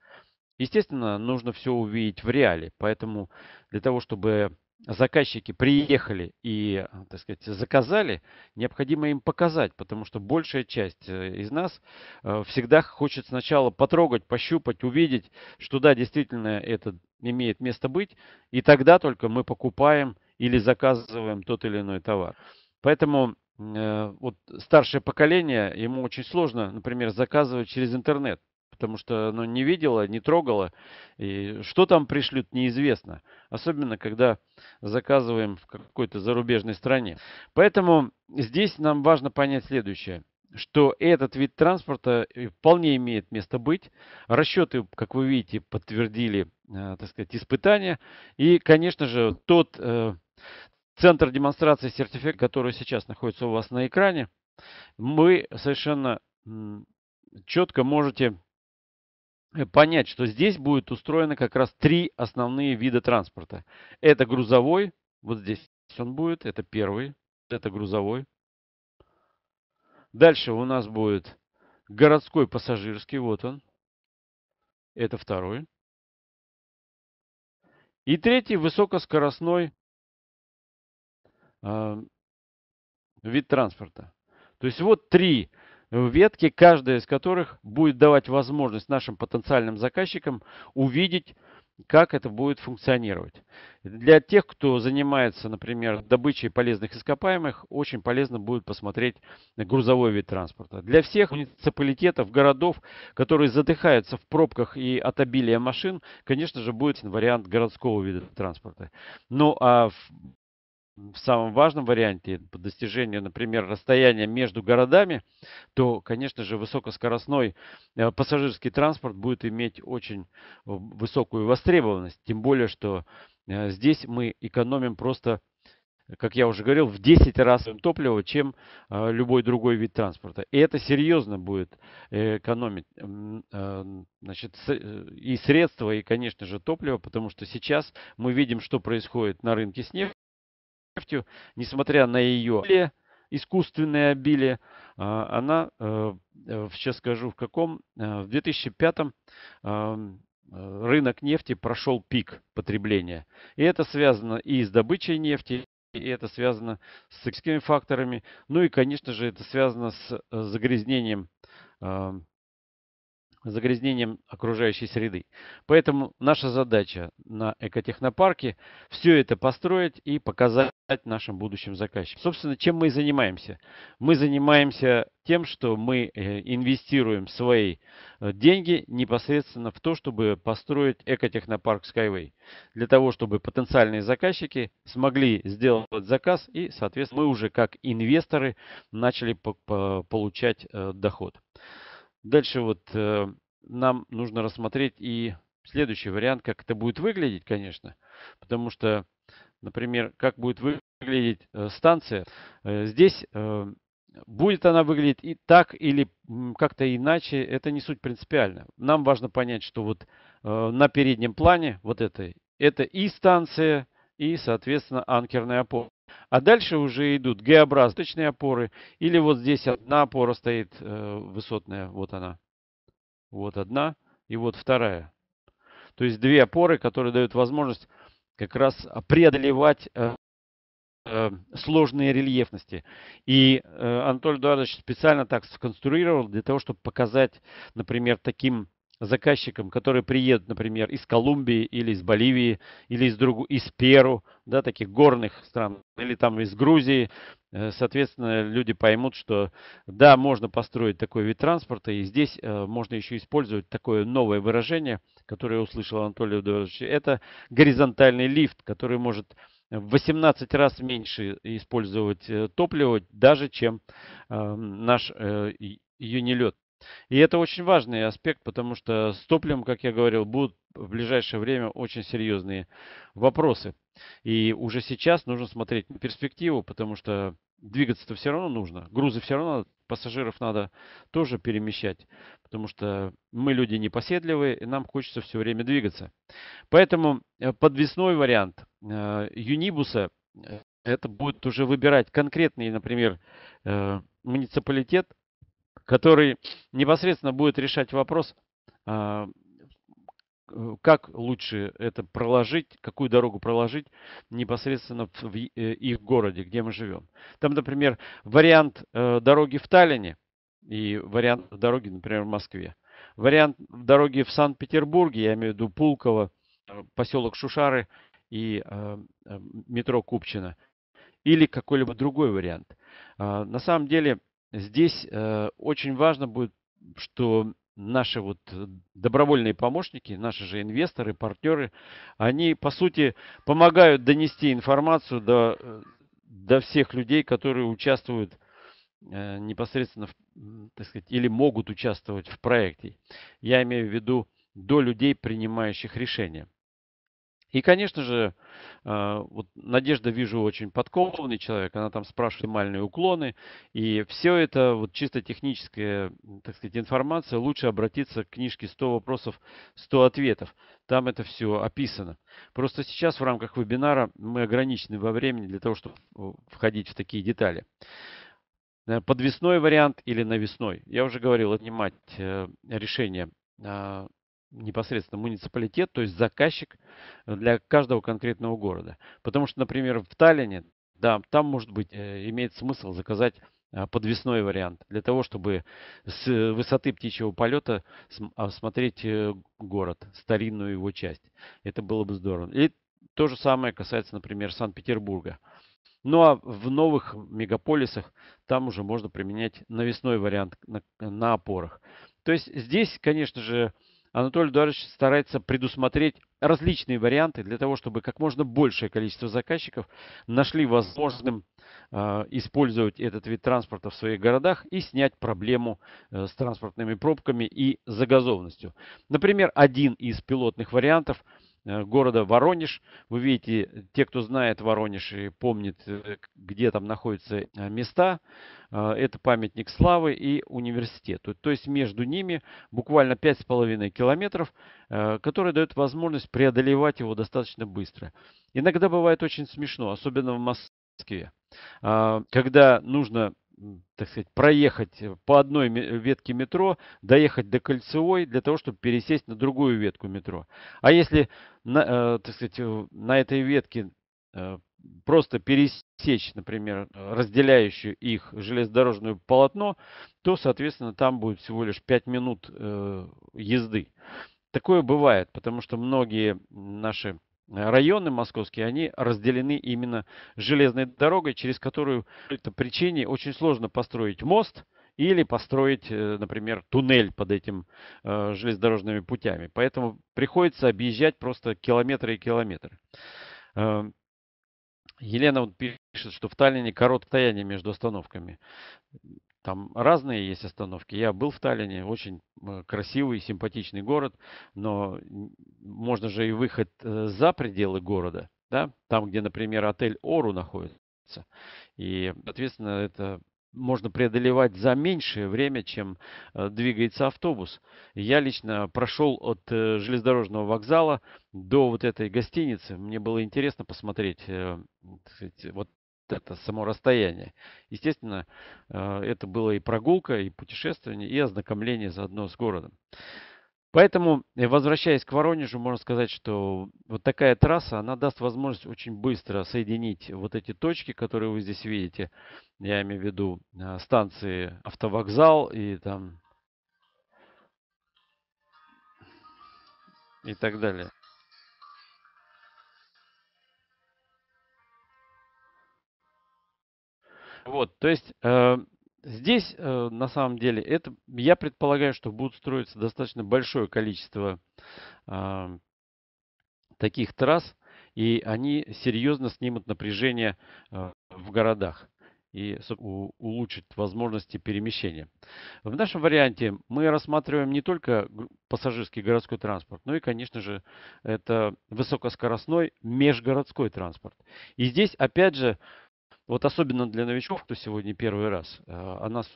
Естественно, нужно все увидеть в реале, поэтому для того, чтобы заказчики приехали и, э, так сказать, заказали, необходимо им показать, потому что большая часть э, из нас э, всегда хочет сначала потрогать, пощупать, увидеть, что да, действительно это имеет место быть, и тогда только мы покупаем или заказываем тот или иной товар. Поэтому вот старшее поколение, ему очень сложно, например, заказывать через интернет, потому что оно ну, не видела, не трогала. И что там пришлют, неизвестно. Особенно, когда заказываем в какой-то зарубежной стране. Поэтому здесь нам важно понять следующее что этот вид транспорта э, вполне имеет место быть. Расчеты, как вы видите, подтвердили, э, так сказать, испытания. И, конечно же, тот э, центр демонстрации сертификат, который сейчас находится у вас на экране, вы совершенно четко можете Э, понять, что здесь будет устроено как раз три основные вида транспорта. Это грузовой, вот здесь он будет, это первый, это грузовой. Дальше у нас будет городской пассажирский, вот он, это второй. И третий высокоскоростной э, вид транспорта. То есть вот три ветки, каждая из которых будет давать возможность нашим потенциальным заказчикам увидеть, как это будет функционировать. Для тех, кто занимается, например, добычей полезных ископаемых, очень полезно будет посмотреть грузовой вид транспорта. Для всех муниципалитетов, городов, которые задыхаются в пробках и от обилия машин, конечно же, будет вариант городского вида транспорта. Ну а в в самом важном варианте по достижению, например, расстояния между городами, то, конечно же, высокоскоростной э, пассажирский транспорт будет иметь очень э, высокую востребованность. Тем более, что э, здесь мы экономим просто, как я уже говорил, в 10 раз топливо, чем любой другой вид транспорта. И это серьезно будет экономить значит, и средства, и, конечно же, топливо, потому что сейчас мы видим, что происходит на рынке с нефтью нефтью, несмотря на ее искусственное обилие, а, она, э, э, сейчас скажу в каком, э, в 2005 рынок нефти прошел пик потребления. И это связано и с добычей нефти, и это связано с экономическими факторами, ну и, конечно же, это связано с загрязнением загрязнением окружающей среды. Поэтому наша задача на экотехнопарке все это построить и показать нашим будущим заказчикам. Собственно, чем мы занимаемся? Мы занимаемся тем, что мы э, инвестируем свои э, деньги непосредственно в то, чтобы построить экотехнопарк Skyway. Для того, чтобы потенциальные заказчики смогли сделать заказ и, соответственно, мы уже как инвесторы начали получать э, доход. Дальше вот э, нам нужно рассмотреть и следующий вариант, как это будет выглядеть, конечно. Потому что, например, как будет выглядеть э, станция. Э, здесь э, будет она выглядеть и так или как-то иначе, это не суть принципиально. Нам важно понять, что вот э, на переднем плане вот этой, это и станция, и, соответственно, анкерная опора а дальше уже идут Г-образные опоры, или вот здесь одна опора стоит э, высотная, вот она. Вот одна, и вот вторая. То есть две опоры, которые дают возможность как раз преодолевать э, э, сложные рельефности. И э, Анатолий Эдуардович специально так сконструировал для того, чтобы показать, например, таким заказчикам, которые приедут, например, из Колумбии или из Боливии, или из, другу, из Перу, да, таких горных стран, или там из Грузии, э, соответственно, люди поймут, что да, можно построить такой вид транспорта, и здесь э, можно еще использовать такое новое выражение, которое услышал Анатолий Эдуардович, это горизонтальный лифт, который может в 18 раз меньше использовать э, топливо, даже чем наш юнилет. И это очень важный аспект, потому что с топливом, как я говорил, будут в ближайшее время очень серьезные вопросы. И уже сейчас нужно смотреть на перспективу, потому что двигаться-то все равно нужно. Грузы все равно, пассажиров надо тоже перемещать, потому что мы люди непоседливые, и нам хочется все время двигаться. Поэтому э, подвесной вариант э, Юнибуса э, это будет уже выбирать конкретный, например, муниципалитет, который непосредственно будет решать вопрос, а, э, как лучше это проложить, какую дорогу проложить непосредственно в э, их городе, где мы живем. Там, например, вариант э, дороги в Таллине и вариант дороги, например, в Москве. Вариант дороги в Санкт-Петербурге, я имею в виду Пулково, поселок Шушары и метро Купчино. Или какой-либо другой вариант. А, на самом деле Здесь э, очень важно будет, что наши вот э, добровольные помощники, наши же инвесторы, партнеры, они, по сути, помогают донести информацию до, э, до всех людей, которые участвуют э, непосредственно, в, так сказать, или могут участвовать в проекте. Я имею в виду до людей, принимающих решения. И, конечно же, э, вот Надежда, вижу, очень подкованный человек, она там спрашивает минимальные уклоны, и все это вот чисто техническая, так сказать, информация, лучше обратиться к книжке 100 вопросов, 100 ответов, там это все описано. Просто сейчас в рамках вебинара мы ограничены во времени для того, чтобы входить в такие детали. Э, подвесной вариант или навесной. Я уже говорил, отнимать э, решение а, непосредственно муниципалитет, то есть заказчик э, для каждого конкретного города. Потому что, например, в Таллине, да, там, может быть, э, имеет смысл заказать а, подвесной вариант для того, чтобы с э, высоты птичьего полета осмотреть а, город, старинную его часть. Это было бы здорово. И то же самое касается, например, Санкт-Петербурга. Ну а в новых мегаполисах там уже можно применять навесной вариант на, на опорах. То есть здесь, конечно же, Анатолий Эдуардович старается предусмотреть различные варианты для того, чтобы как можно большее количество заказчиков нашли возможным а, использовать этот вид транспорта в своих городах и снять проблему э, с транспортными пробками и загазованностью. Например, один из пилотных вариантов – Э, города Воронеж. Вы видите, те, кто знает Воронеж и помнит, э, где там находятся э, места, это памятник славы и университет. То есть между ними буквально 5,5 километров, которые дают возможность преодолевать его достаточно быстро. Иногда бывает очень смешно, особенно в Москве, а, когда нужно так сказать, проехать э, по одной э, ветке метро, доехать до кольцевой для того, чтобы пересесть на другую ветку метро. А если, на, э, так сказать, на этой ветке просто пересечь, например, разделяющую их железнодорожное полотно, то, соответственно, там будет всего лишь 5 минут езды. Такое бывает, потому что многие наши Э, районы московские, они разделены именно железной дорогой, через которую по этой причине очень сложно построить мост или построить, э, например, туннель под этим э, железнодорожными путями. Поэтому приходится объезжать просто километры и километры. Елена вот пишет, что в Таллине короткое расстояние между остановками. Там разные есть остановки. Я был в Таллине, очень э, красивый, симпатичный город, но можно же и выход э, за пределы города, да, там, где, например, отель Ору находится. И, соответственно, это можно преодолевать за меньшее время, чем э, двигается автобус. Я лично прошел от железнодорожного вокзала до вот этой гостиницы. Мне было интересно посмотреть сказать, вот это само расстояние. Естественно, э, это было и прогулка, и путешествование, и ознакомление заодно с городом. Поэтому, э, возвращаясь к Воронежу, можно сказать, что вот такая трасса, она даст возможность очень быстро соединить вот эти точки, которые вы здесь видите. Я имею в виду э, станции автовокзал и там и так далее. Вот, то есть э, здесь э, на самом деле это, я предполагаю, что будут строиться достаточно большое количество э, таких трасс, и они серьезно снимут напряжение э, в городах и улучшит возможности перемещения. В нашем варианте мы рассматриваем не только пассажирский городской транспорт, но и, конечно же, это высокоскоростной межгородской транспорт. И здесь, опять же, вот особенно для новичков, кто сегодня первый раз, а, а нас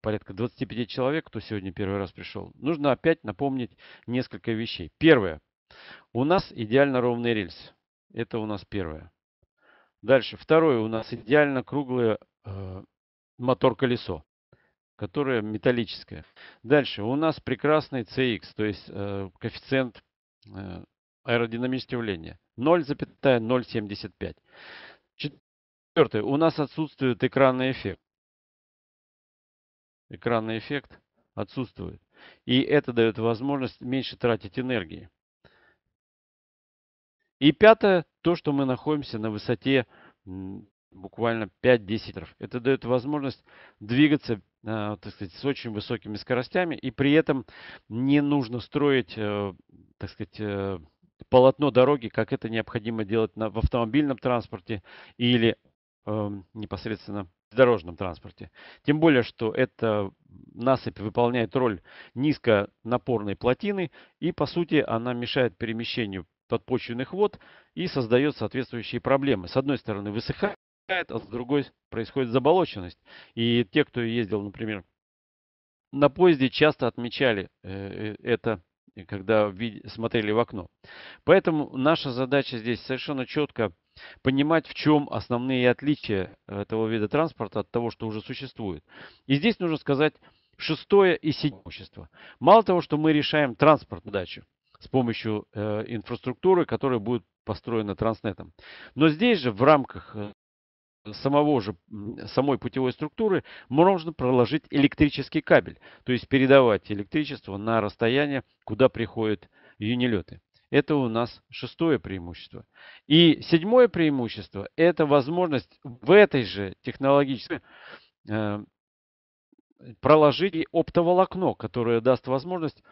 порядка 25 человек, кто сегодня первый раз пришел, нужно опять напомнить несколько вещей. Первое. У нас идеально ровный рельс. Это у нас первое. Дальше. Второе. У нас идеально круглое э, мотор-колесо, которое металлическое. Дальше. У нас прекрасный CX, то есть э, коэффициент э, аэродинамического явления. 0,075. Четвертое. У нас отсутствует экранный эффект. Экранный эффект отсутствует. И это дает возможность меньше тратить энергии. И пятое, то, что мы находимся на высоте буквально 5-10 метров. Это дает возможность двигаться э, так сказать, с очень высокими скоростями, и при этом не нужно строить, э, так сказать, э, полотно дороги, как это необходимо делать в автомобильном транспорте или Эм, непосредственно в дорожном транспорте. Тем более, что эта насыпь выполняет роль низконапорной плотины и, по сути, она мешает перемещению подпочвенных вод и создает соответствующие проблемы. С одной стороны высыхает, а с другой происходит заболоченность. И те, кто ездил, например, на поезде, часто отмечали э, э, это когда смотрели в окно. Поэтому наша задача здесь совершенно четко понимать, в чем основные отличия э, этого вида транспорта от того, что уже существует. И здесь нужно сказать шестое и седьмое имущество. Мало того, что мы решаем транспорт дачи с помощью э, инфраструктуры, которая будет построена транснетом. Но здесь же в рамках э, самого же, самой путевой структуры можно проложить электрический кабель, то есть передавать электричество на расстояние, куда приходят юнилеты. Это у нас шестое преимущество. И седьмое преимущество – это возможность в этой же технологической э, проложить оптоволокно, которое даст возможность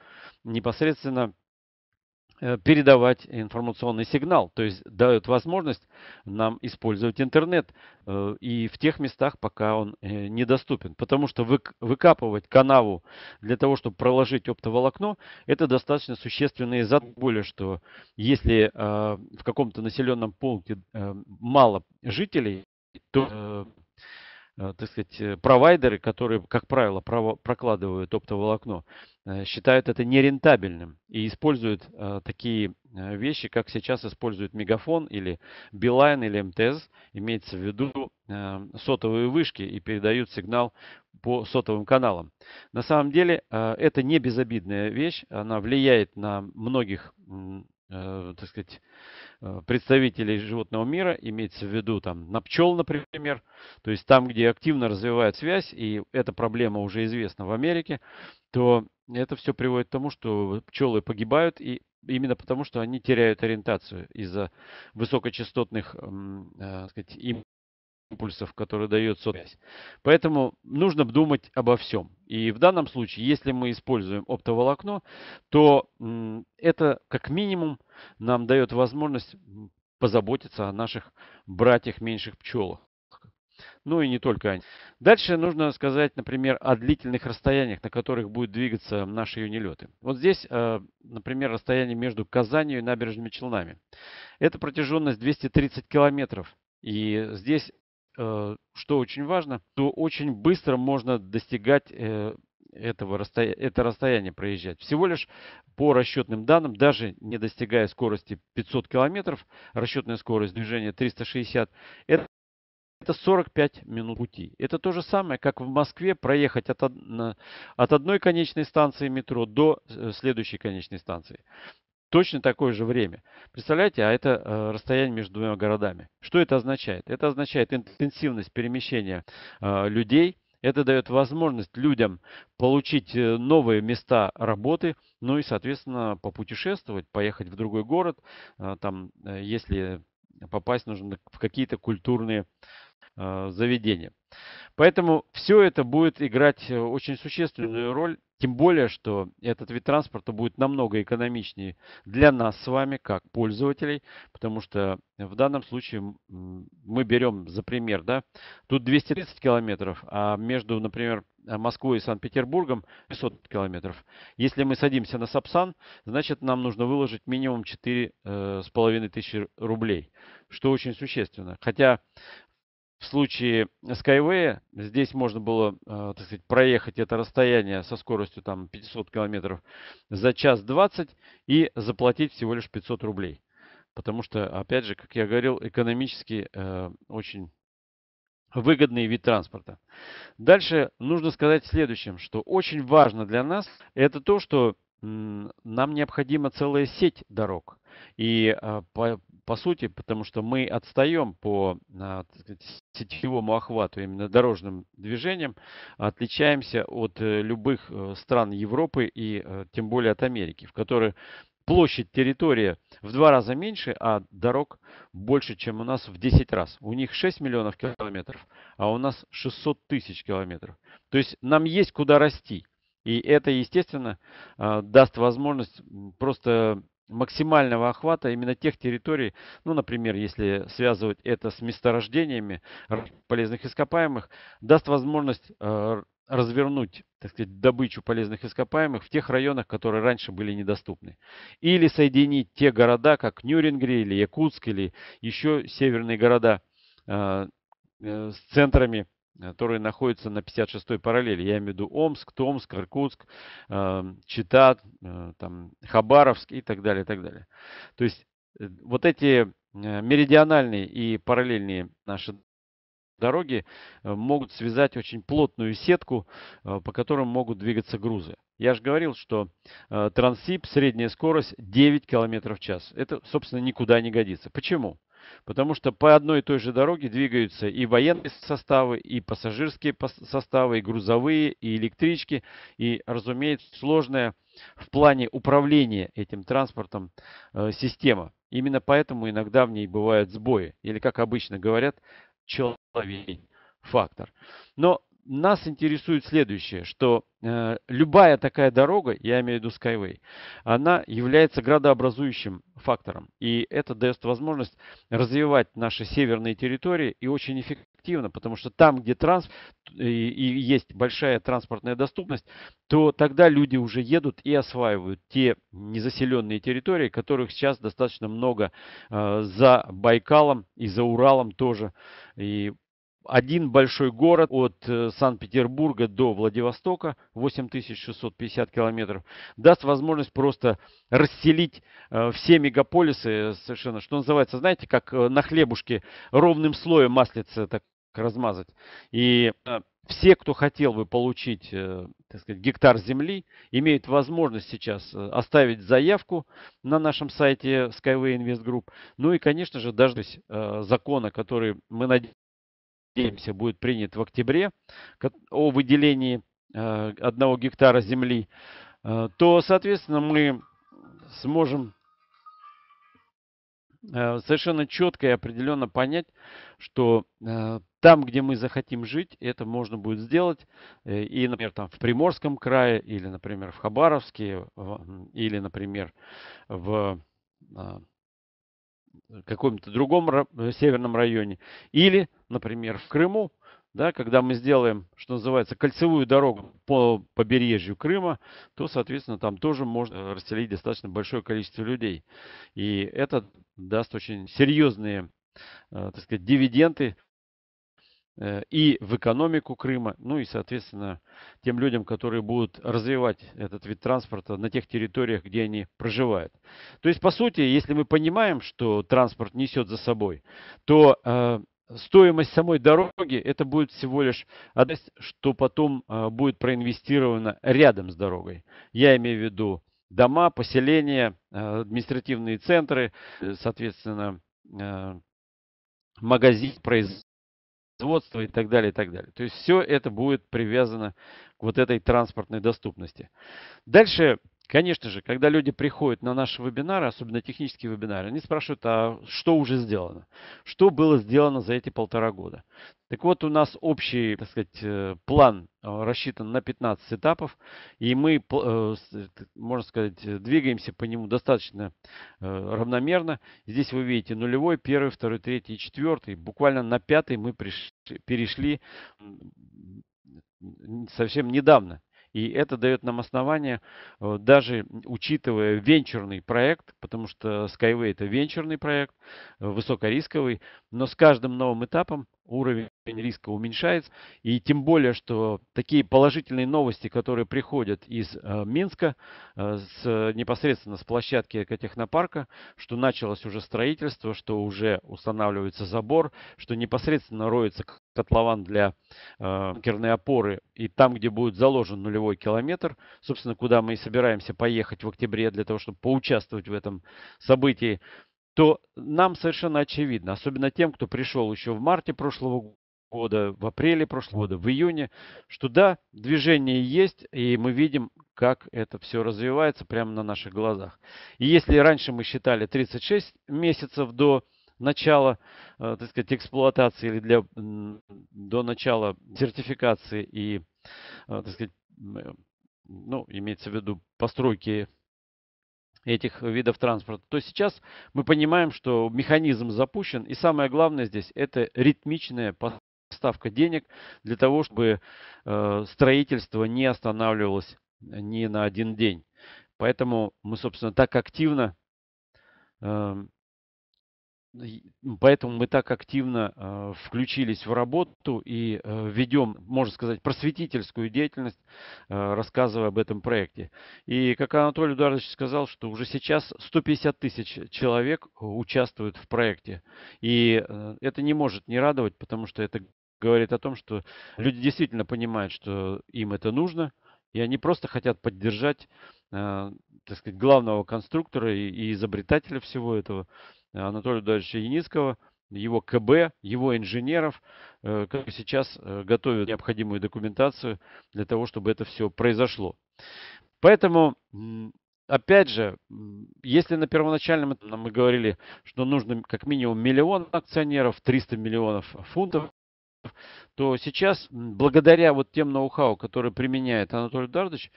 непосредственно Э, передавать информационный сигнал, то есть дают возможность нам использовать интернет э, и в тех местах, пока он э, недоступен. Потому что выкапывать канаву для того, чтобы проложить оптоволокно, это достаточно существенные затраты. Более что если в каком-то населенном пункте мало жителей, то Э, так сказать, э, провайдеры, которые, как правило, прокладывают оптоволокно, э, считают это нерентабельным и используют такие вещи, как сейчас используют Мегафон или Билайн или МТС, имеется в виду сотовые вышки и передают сигнал по сотовым каналам. На самом деле это не безобидная вещь, она влияет на многих, так сказать, Э, представителей животного мира, имеется в виду там на пчел, например, то есть там, где активно развивают связь, и эта проблема уже известна в Америке, то это все приводит к тому, что пчелы погибают, и именно потому, что они теряют ориентацию из-за высокочастотных э, сказать, им импульсов, которые дает связь. Поэтому нужно думать обо всем. И в данном случае, если мы используем оптоволокно, то это как минимум нам дает возможность позаботиться о наших братьях меньших пчелах. Ну и не только они. Дальше нужно сказать, например, о длительных расстояниях, на которых будут двигаться наши юнилеты. Вот здесь, э, например, расстояние между Казанью и набережными Челнами. Это протяженность 230 километров. И здесь Э, что очень важно, то очень быстро можно достигать э, этого расстоя... это расстояние проезжать. Всего лишь по расчетным данным, даже не достигая скорости 500 километров, расчетная скорость движения 360, это это 45 минут пути. Это то же самое, как в Москве проехать от, од... от одной конечной станции метро до э, следующей конечной станции точно такое же время. Представляете, а это э, расстояние между двумя городами. Что это означает? Это означает интенсивность перемещения э, людей. Это дает возможность людям получить э, новые места работы, ну и, соответственно, попутешествовать, поехать в другой город, там, если попасть нужно в какие-то культурные заведения. Поэтому все это будет играть очень существенную роль тем более, что этот вид транспорта будет намного экономичнее для нас с вами, как пользователей, потому что в данном случае мы берем за пример, да, тут 230 километров, а между, например, Москвой и Санкт-Петербургом 500 километров. Если мы садимся на Сапсан, значит нам нужно выложить минимум 4,5 э, тысячи рублей, что очень существенно. Хотя в случае Skyway здесь можно было, э, так сказать, проехать это расстояние со скоростью там 500 км за час 20 и заплатить всего лишь 500 рублей. Потому что, опять же, как я говорил, экономически э, очень выгодный вид транспорта. Дальше нужно сказать следующее, что очень важно для нас, это то, что нам необходима целая сеть дорог. И а, по, по сути, потому что мы отстаем по а, сказать, сетевому охвату, именно дорожным движениям, отличаемся от э, любых э, стран Европы и э, тем более от Америки, в которой площадь территории в два раза меньше, а дорог больше, чем у нас в 10 раз. У них 6 миллионов километров, а у нас 600 тысяч километров. То есть нам есть куда расти. И это, естественно, а, даст возможность просто максимального охвата именно тех территорий, ну, например, если связывать это с месторождениями полезных ископаемых, даст возможность а, развернуть, так сказать, добычу полезных ископаемых в тех районах, которые раньше были недоступны. Или соединить те города, как Нюрингри или Якутск, или еще северные города а, э, с центрами которые находятся на 56-й параллели. Я имею в виду Омск, Томск, Иркутск, эм, Чита, э, там, Хабаровск и так далее, и так далее. То есть э, вот эти э, меридиональные и параллельные наши дороги могут связать очень плотную сетку, по которым могут двигаться грузы. Я же говорил, что трансип, средняя скорость 9 км в час. Это, собственно, никуда не годится. Почему? Потому что по одной и той же дороге двигаются и военные составы, и пассажирские составы, и грузовые, и электрички. И, разумеется, сложная в плане управления этим транспортом э, система. Именно поэтому иногда в ней бывают сбои. Или, как обычно говорят, человек фактор. Но нас интересует следующее, что э, любая такая дорога, я имею в виду Skyway, она является градообразующим фактором. И это дает возможность развивать наши северные территории и очень эффективно, потому что там, где транс и, и есть большая транспортная доступность, то тогда люди уже едут и осваивают те незаселенные территории, которых сейчас достаточно много э, за Байкалом и за Уралом тоже. И один большой город от э, Санкт-Петербурга до Владивостока, 8650 километров, даст возможность просто расселить э, все мегаполисы э, совершенно, что называется, знаете, как на хлебушке ровным слоем маслица так размазать. И все, кто хотел бы получить так сказать, гектар земли, имеют возможность сейчас оставить заявку на нашем сайте Skyway Invest Group. Ну и, конечно же, дождусь закона, который, мы надеемся, надеемся, будет принят в октябре о выделении э, одного гектара земли, э, то, соответственно, мы сможем э, совершенно четко и определенно понять, что там, где мы захотим жить, это можно будет сделать. И, например, там в Приморском крае, или, например, в Хабаровске, или, например, в каком-то другом э, северном районе. Или, например, в Крыму, да, когда мы сделаем, что называется, кольцевую дорогу по побережью Крыма, то, соответственно, там тоже можно э, расселить достаточно большое количество людей. И это даст очень серьезные э, так сказать, дивиденды Э, и в экономику Крыма, ну и, соответственно, тем людям, которые будут развивать этот вид транспорта на тех территориях, где они проживают. То есть, по сути, если мы понимаем, что транспорт несет за собой, то э, стоимость самой дороги это будет всего лишь одно, что потом э, будет проинвестировано рядом с дорогой. Я имею в виду дома, поселения, э, административные центры, э, соответственно, э, магазин, производство производства и так далее, и так далее. То есть все это будет привязано к вот этой транспортной доступности. Дальше Конечно же, когда люди приходят на наши вебинары, особенно технические вебинары, они спрашивают, а что уже сделано? Что было сделано за эти полтора года? Так вот, у нас общий, так сказать, э, план э, рассчитан на 15 этапов, и мы, э, можно сказать, двигаемся по нему достаточно равномерно. Здесь вы видите нулевой, первый, второй, третий, четвертый. Буквально на пятый мы перешли совсем недавно. И это дает нам основание, э, даже учитывая венчурный проект, потому что Skyway это венчурный проект, э, высокорисковый, но с каждым новым этапом уровень риска уменьшается. И тем более, что такие положительные новости, которые приходят из э, Минска, э, с, непосредственно с площадки экотехнопарка, что началось уже строительство, что уже устанавливается забор, что непосредственно роется котлован для анкерной э, опоры и там, где будет заложен нулевой километр, собственно, куда мы и собираемся поехать в октябре для того, чтобы поучаствовать в этом событии, то нам совершенно очевидно, особенно тем, кто пришел еще в марте прошлого года года, в апреле прошлого года, в июне, что да, движение есть, и мы видим, как это все развивается прямо на наших глазах. И если раньше мы считали 36 месяцев до начала, э, так сказать, эксплуатации или для, до начала сертификации и, э, так сказать, э, ну, имеется в виду постройки этих видов транспорта, то сейчас мы понимаем, что механизм запущен, и самое главное здесь это ритмичная поставка денег для того, чтобы э, строительство не останавливалось э, ни на один день. Поэтому мы, собственно, так активно, эм, ну, поэтому мы так активно э, включились в работу и ведем, можно сказать, просветительскую деятельность, рассказывая об этом проекте. И как Анатолий Ударович сказал, что уже сейчас 150 тысяч человек участвуют в проекте. И это не может не радовать, потому что это говорит о том, что люди действительно понимают, что им это нужно, и они просто хотят поддержать, э, так сказать, главного конструктора и изобретателя всего этого, э, Анатолия Дальевича Яницкого, его КБ, его инженеров, э, которые сейчас готовят необходимую документацию для того, чтобы это все произошло. Поэтому, опять же, если на первоначальном мы говорили, что нужно как минимум миллион акционеров, 300 миллионов фунтов, то сейчас, благодаря вот тем ноу-хау, которые применяет Анатолий Дардович,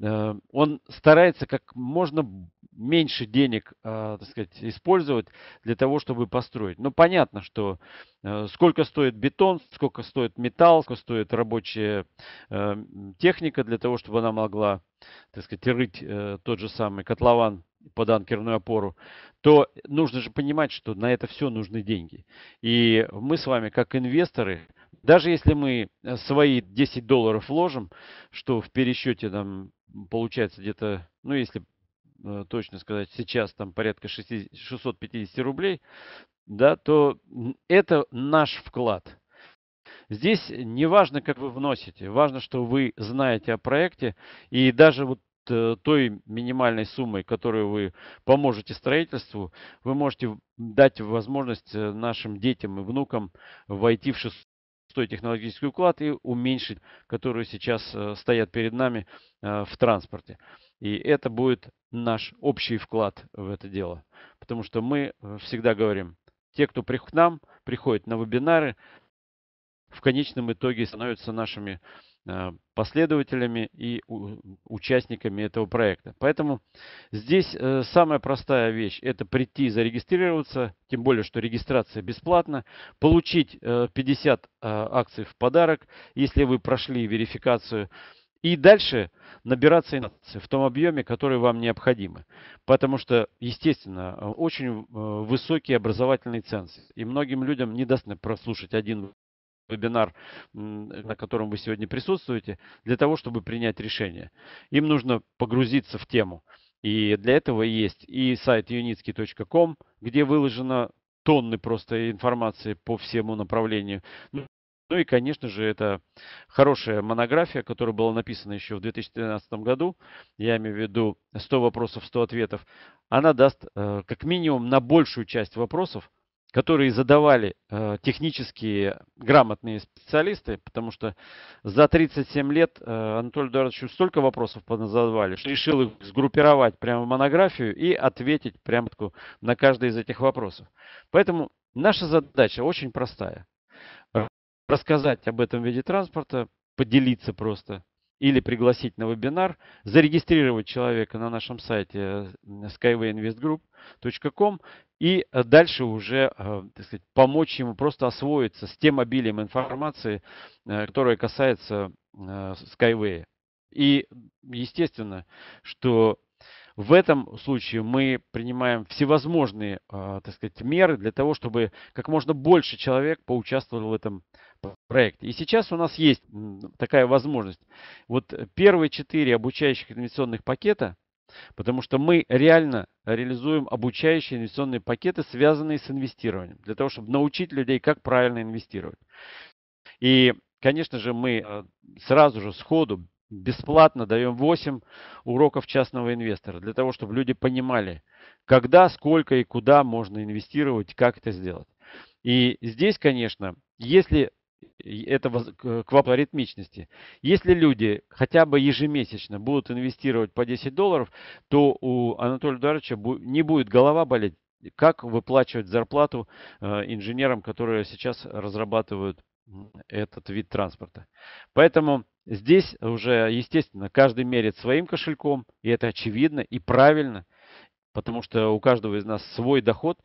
э, он старается как можно меньше денег, а, так сказать, использовать для того, чтобы построить. Но ну, понятно, что э, сколько стоит бетон, сколько стоит металл, сколько стоит рабочая э, техника для того, чтобы она могла, так сказать, рыть э, тот же самый котлован под анкерную опору, то нужно же понимать, что на это все нужны деньги. И мы с вами, как инвесторы, даже если мы свои 10 долларов вложим, что в пересчете там получается где-то, ну если Э, точно сказать, сейчас там порядка 60, 650 рублей, да, то это наш вклад. Здесь не важно, как вы вносите, важно, что вы знаете о проекте, и даже вот э, той минимальной суммой, которую вы поможете строительству, вы можете дать возможность э, нашим детям и внукам войти в шестой технологический уклад и уменьшить, которые сейчас стоят перед нами в транспорте. И это будет наш общий вклад в это дело. Потому что мы э, всегда говорим, те, кто приходит к нам приходят на вебинары, в конечном итоге становятся нашими э, последователями и участниками этого проекта. Поэтому здесь э, самая простая вещь – это прийти зарегистрироваться, тем более, что регистрация бесплатна, получить 50 акций в подарок, если вы прошли верификацию и дальше набираться информации в том объеме, который вам необходимы. Потому что, естественно, очень э, высокие образовательные ценз. И многим людям недостаточно прослушать один вебинар, на котором вы сегодня присутствуете, для того, чтобы принять решение. Им нужно погрузиться в тему. И для этого есть и сайт unitsky.com, где выложено тонны просто информации по всему направлению. Ну, ну и, конечно же, это хорошая монография, которая была написана еще в 2013 году. Я имею в виду 100 вопросов, 100 ответов. Она даст э, как минимум на большую часть вопросов, которые задавали э, технические грамотные специалисты, потому что за 37 лет э, Анатолию Эдуардовичу столько вопросов поназадавали, что решил их сгруппировать прямо в монографию и ответить прямо на каждый из этих вопросов. Поэтому наша задача очень простая рассказать об этом виде транспорта, поделиться просто или пригласить на вебинар, зарегистрировать человека на нашем сайте э, skywayinvestgroup.com и э, дальше уже э, так сказать, помочь ему просто освоиться с тем обилием информации, которая касается Skyway. И естественно, что в этом случае мы принимаем всевозможные так сказать, меры для того, чтобы как можно больше человек поучаствовал в этом проекте. И сейчас у нас есть такая возможность. Вот первые четыре обучающих инвестиционных пакета, потому что мы реально реализуем обучающие инвестиционные пакеты, связанные с инвестированием, для того, чтобы научить людей, как правильно инвестировать. И, конечно же, мы э, сразу же, сходу, бесплатно даем 8 уроков частного инвестора, для того, чтобы люди понимали, когда, сколько и куда можно инвестировать, как это сделать. И здесь, конечно, если этого к ваплоритмичности. Если люди хотя бы ежемесячно будут инвестировать по 10 долларов, то у Анатолия Эдуардовича не будет голова болеть, как выплачивать зарплату э, инженерам, которые сейчас разрабатывают этот вид транспорта. Поэтому здесь уже, естественно, каждый мерит своим кошельком, и это очевидно и правильно, потому что у каждого из нас свой доход,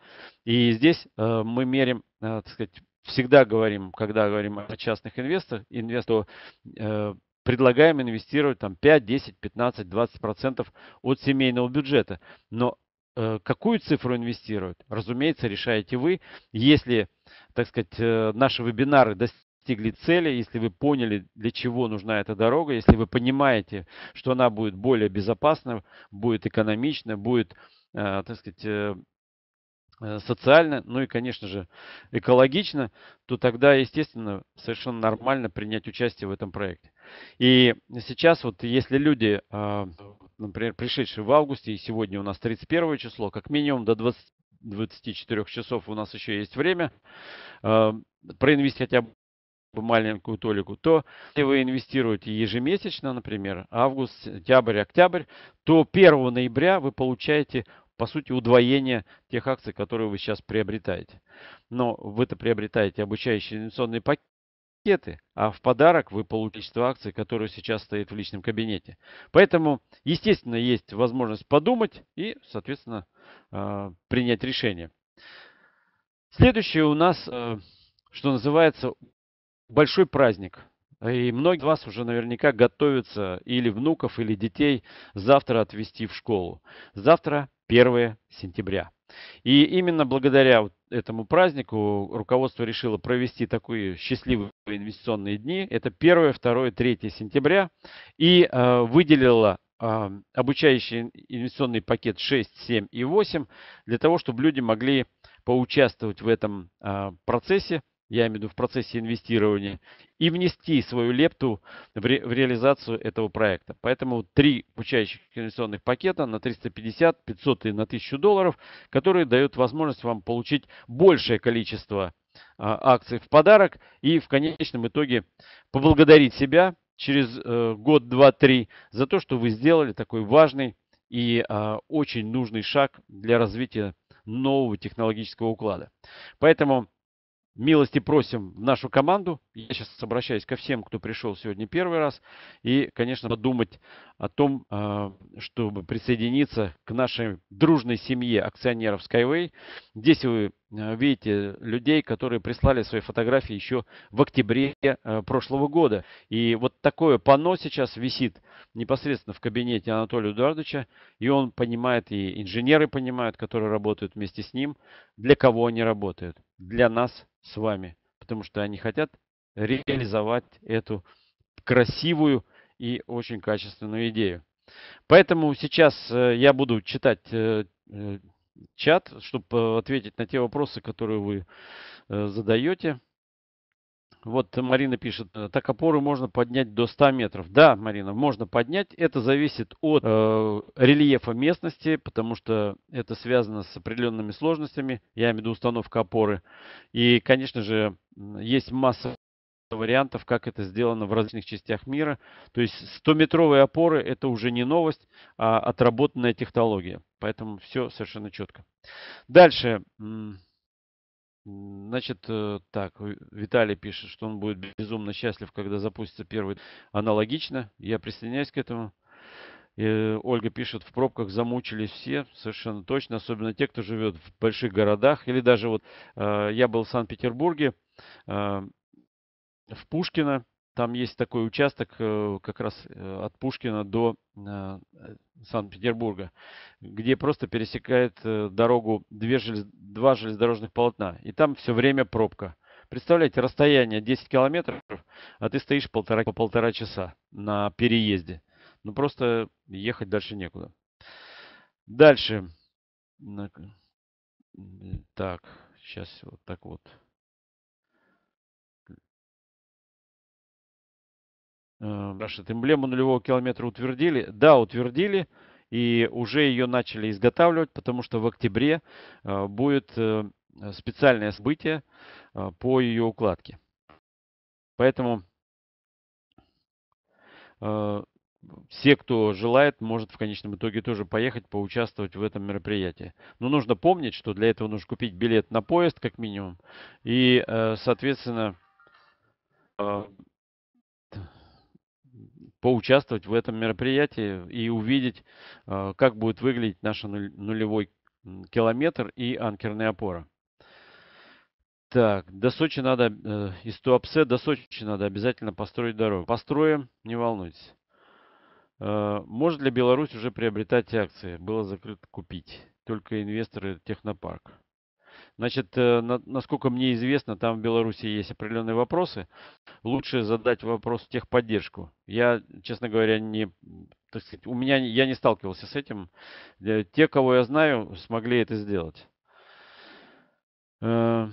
и здесь э, мы мерим, э, так сказать, всегда говорим, когда говорим о частных инвесторах, инвестору, э, предлагаем инвестировать там 5, 10, 15, 20 процентов от семейного бюджета. Но э, какую цифру инвестировать, разумеется, решаете вы. Если, так сказать, э, наши вебинары достигли цели, если вы поняли, для чего нужна эта дорога, если вы понимаете, что она будет более безопасна, будет экономична, будет, э, так сказать, э, Э, социально, ну и, конечно же, экологично, то тогда, естественно, совершенно нормально принять участие в этом проекте. И сейчас вот если люди, а, например, пришедшие в августе, и сегодня у нас 31 число, как минимум до 20, 24 часов у нас еще есть время, а, проинвестировать хотя бы маленькую толику, то если вы инвестируете ежемесячно, например, август, сентябрь, октябрь, то 1 ноября вы получаете по сути, удвоение тех акций, которые вы сейчас приобретаете. Но вы-то приобретаете обучающие инвестиционные пакеты, а в подарок вы получите акции, которые сейчас стоит в личном кабинете. Поэтому, естественно, есть возможность подумать и, соответственно, а, принять решение. Следующее у нас, э, что называется, большой праздник – и многие из вас уже наверняка готовятся или внуков, или детей завтра отвезти в школу. Завтра 1 сентября. И именно благодаря этому празднику руководство решило провести такие счастливые инвестиционные дни. Это 1, 2, 3 сентября. И э, выделило э, обучающий инвестиционный пакет 6, 7 и 8 для того, чтобы люди могли поучаствовать в этом э, процессе я имею в виду в процессе инвестирования, и внести свою лепту в, ре, в реализацию этого проекта. Поэтому три обучающих инвестиционных пакета на 350, 500 и на 1000 долларов, которые дают возможность вам получить большее количество а, акций в подарок и в конечном итоге поблагодарить себя через э, год, два, три за то, что вы сделали такой важный и э, очень нужный шаг для развития нового технологического уклада. Поэтому Милости просим в нашу команду. Я сейчас обращаюсь ко всем, кто пришел сегодня первый раз. И, конечно, подумать о том, а, чтобы присоединиться к нашей дружной семье акционеров Skyway. Здесь вы Э, видите, людей, которые прислали свои фотографии еще в октябре э, прошлого года. И вот такое панно сейчас висит непосредственно в кабинете Анатолия Эдуардовича, и он понимает, и инженеры понимают, которые работают вместе с ним, для кого они работают. Для нас с вами. Потому что они хотят реализовать эту красивую и очень качественную идею. Поэтому сейчас э, я буду читать чат, чтобы э, ответить на те вопросы, которые вы э, задаете. Вот Марина пишет, э, так опоры можно поднять до 100 метров. Да, Марина, можно поднять. Это зависит от э, рельефа местности, потому что это связано с определенными сложностями. Я имею в виду установка опоры. И, конечно же, есть масса вариантов, как это сделано в различных частях мира. То есть 100-метровые опоры – это уже не новость, а отработанная технология. Поэтому все совершенно четко. Дальше. Значит, э, так, Виталий пишет, что он будет безумно счастлив, когда запустится первый. Аналогично, я присоединяюсь к этому. И э, Ольга пишет, в пробках замучились все, совершенно точно, особенно те, кто живет в больших городах. Или даже вот э, я был в Санкт-Петербурге, в Пушкино. Там есть такой участок э, как раз э, от Пушкина до э, Санкт-Петербурга, где просто пересекает дорогу две желез... два железнодорожных полотна. И там все время пробка. Представляете, расстояние 10 километров, а ты стоишь полтора, по полтора часа на переезде. Ну просто ехать дальше некуда. Дальше. Так, сейчас вот так вот. Эм, Рашид, эмблему нулевого километра утвердили? Да, утвердили. И уже ее начали изготавливать, потому что в октябре э, будет э, специальное событие э, по ее укладке. Поэтому все, кто желает, может в конечном итоге тоже поехать, поучаствовать в этом мероприятии. Но нужно помнить, что для этого нужно купить билет на поезд, как минимум. И, соответственно, поучаствовать в этом мероприятии и увидеть, э, как будет выглядеть наш нулевой километр и анкерная опора. Так, до Сочи надо, э, из Туапсе до Сочи надо обязательно построить дорогу. Построим, не волнуйтесь. Э, может ли Беларусь уже приобретать акции? Было закрыто купить. Только инвесторы технопарк. Значит, э, насколько мне известно, там в Беларуси есть определенные вопросы. Лучше задать вопрос в техподдержку. Я, честно говоря, не, так сказать, у меня я не сталкивался с этим. Те, кого я знаю, смогли это сделать. Э,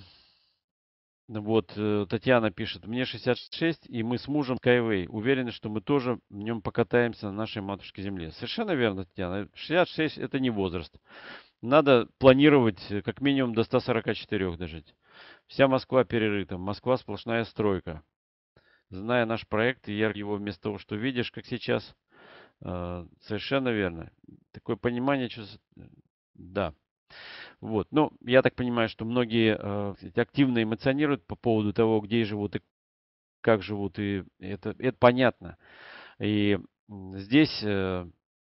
вот, э, Татьяна пишет, мне 66, и мы с мужем Skyway. Уверены, что мы тоже в нем покатаемся на нашей матушке земле. Совершенно верно, Татьяна. 66 это не возраст. Надо планировать э, как минимум до 144 дожить. Вся Москва перерыта. Москва сплошная стройка. Зная наш проект, я его вместо того, что видишь, как сейчас, э, совершенно верно. Такое понимание, э, Да. Вот. Ну, я так понимаю, что многие активно эмоционируют по поводу того, где живут и как живут. И это, это понятно. И здесь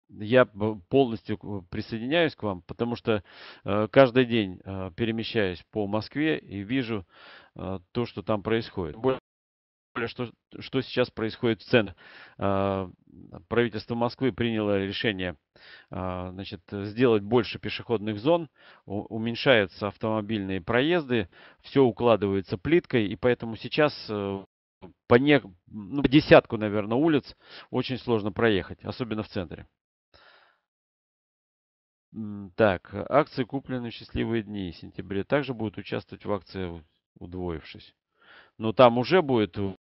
я полностью присоединяюсь к вам, потому что э, каждый день э, перемещаюсь по Москве и вижу э, то, что там происходит. Более что, что сейчас происходит в центре. Правительство Москвы приняло решение значит, сделать больше пешеходных зон, уменьшаются автомобильные проезды, все укладывается плиткой, и поэтому сейчас по, не, ну, по десятку, наверное, улиц очень сложно проехать, особенно в центре. Так, акции куплены в счастливые дни в сентябре также будут участвовать в акции, удвоившись. Но там уже будет э,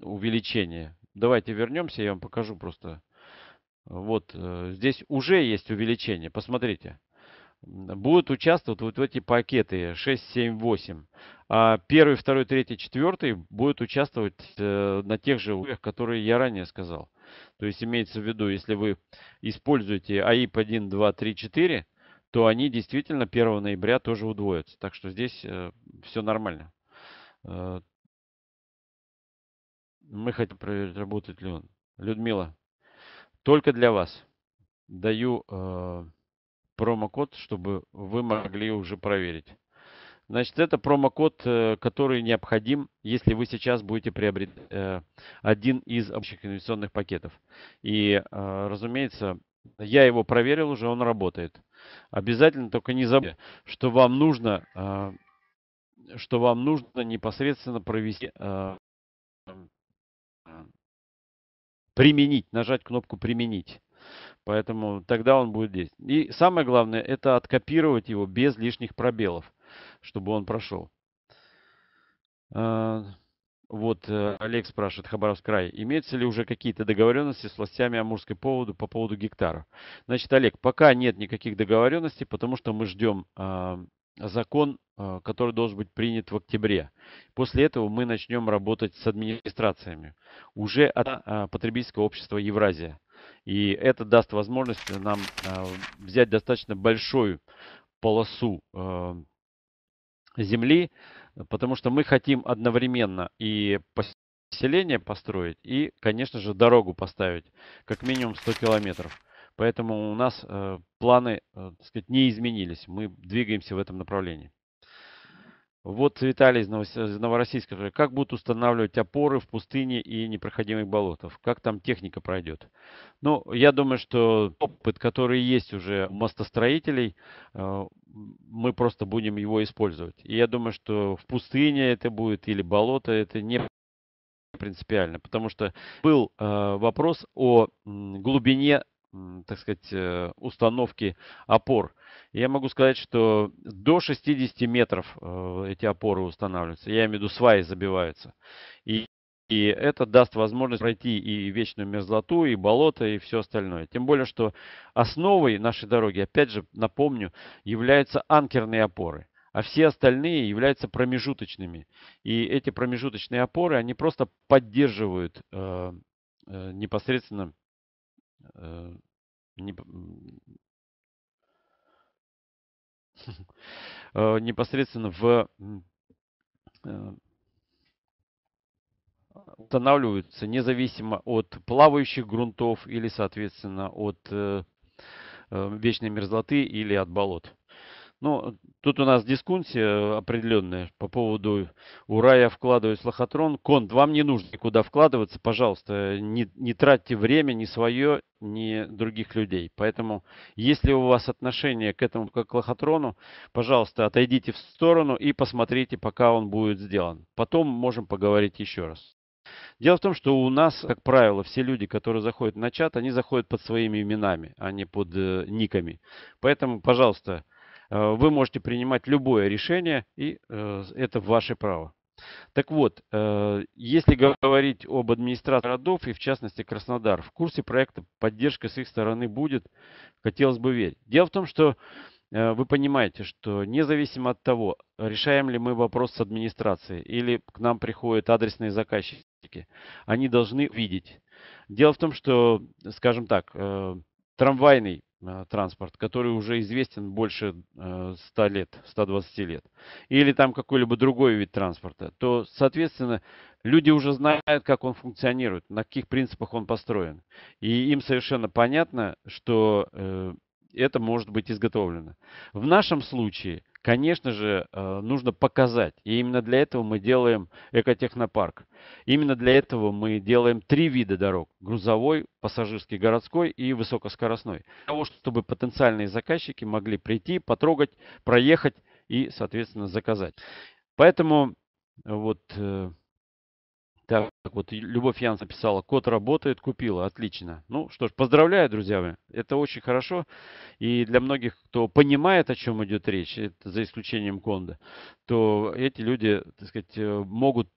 увеличение. Давайте вернемся, я вам покажу просто. Вот э, здесь уже есть увеличение, посмотрите. Будут участвовать вот в эти пакеты 6, 7, 8. А первый, второй, третий, четвертый будут участвовать э, на тех же уровнях, которые я ранее сказал. То есть имеется в виду, если вы используете АИП 1, 2, 3, 4, то они действительно 1 ноября тоже удвоятся. Так что здесь э, все нормально. Э, мы хотим проверить, работает ли он. Людмила, только для вас даю э, промокод, чтобы вы могли уже проверить. Значит, это промокод, э, который необходим, если вы сейчас будете приобретать э, один из общих инвестиционных пакетов. И, э, разумеется, я его проверил уже, он работает. Обязательно только не забудьте, что вам нужно, что вам нужно непосредственно провести применить, нажать кнопку применить. Поэтому тогда он будет здесь. И самое главное, это откопировать его без лишних пробелов чтобы он прошел. А, вот э, Олег спрашивает, Хабаровск край, имеются ли уже какие-то договоренности с властями Амурской поводу по поводу гектара? Значит, Олег, пока нет никаких договоренностей, потому что мы ждем а, закон, а, который должен быть принят в октябре. После этого мы начнем работать с администрациями уже от э, потребительского общества Евразия. И это даст возможность нам взять достаточно большую полосу земли, потому что мы хотим одновременно и поселение построить, и, конечно же, дорогу поставить, как минимум 100 километров. Поэтому у нас э, планы, э, так сказать, не изменились. Мы двигаемся в этом направлении. Вот Виталий из Новороссийска. Как будут устанавливать опоры в пустыне и непроходимых болотов, Как там техника пройдет? Ну, я думаю, что опыт, который есть уже у мостостроителей, э, мы просто будем его использовать. И я думаю, что в пустыне это будет или болото, это не принципиально, потому что был э, вопрос о глубине, так сказать, э, установки опор. Я могу сказать, что до 60 метров э, эти опоры устанавливаются. Я имею в виду сваи забиваются. И, и это даст возможность пройти и вечную мерзлоту, и болото, и все остальное. Тем более, что основой нашей дороги, опять же напомню, являются анкерные опоры а все остальные являются промежуточными. И эти промежуточные опоры, они просто поддерживают э, э непосредственно э, не, Э, непосредственно в э, устанавливаются независимо от плавающих грунтов или, соответственно, от э, вечной мерзлоты или от болот. Ну, тут у нас дискуссия определенная по поводу «Ура, я вкладываю в лохотрон». Конт, вам не нужно никуда вкладываться, пожалуйста, не, не тратьте время ни свое, ни других людей. Поэтому, если у вас отношение к этому как к лохотрону, пожалуйста, отойдите в сторону и посмотрите, пока он будет сделан. Потом можем поговорить еще раз. Дело в том, что у нас, как правило, все люди, которые заходят на чат, они заходят под своими именами, а не под э, никами. Поэтому, пожалуйста, Э, вы можете принимать любое решение, и э, это ваше право. Так вот, э, если говорить об администрации городов и в частности Краснодар, в курсе проекта поддержка с их стороны будет, хотелось бы верить. Дело в том, что вы понимаете, что независимо от того, решаем ли мы вопрос с администрацией или к нам приходят адресные заказчики, они должны видеть. Дело в том, что, скажем так, трамвайный Э, транспорт, который уже известен больше 100 э, лет, 120 лет, или там какой-либо другой вид транспорта, то, соответственно, люди уже знают, как он функционирует, на каких принципах он построен. И им совершенно понятно, что э, это может быть изготовлено. В нашем случае, конечно же, э, нужно показать. И именно для этого мы делаем экотехнопарк. Именно для этого мы делаем три вида дорог. Грузовой, пассажирский, городской и высокоскоростной. Для того, чтобы потенциальные заказчики могли прийти, потрогать, проехать и, соответственно, заказать. Поэтому э, вот э, так, вот Любовь Ян написала, код работает, купила, отлично. Ну что ж, поздравляю, друзья, мои, это очень хорошо. И для многих, кто понимает, о чем идет речь, это за исключением Конда, то эти люди, так сказать, э, могут,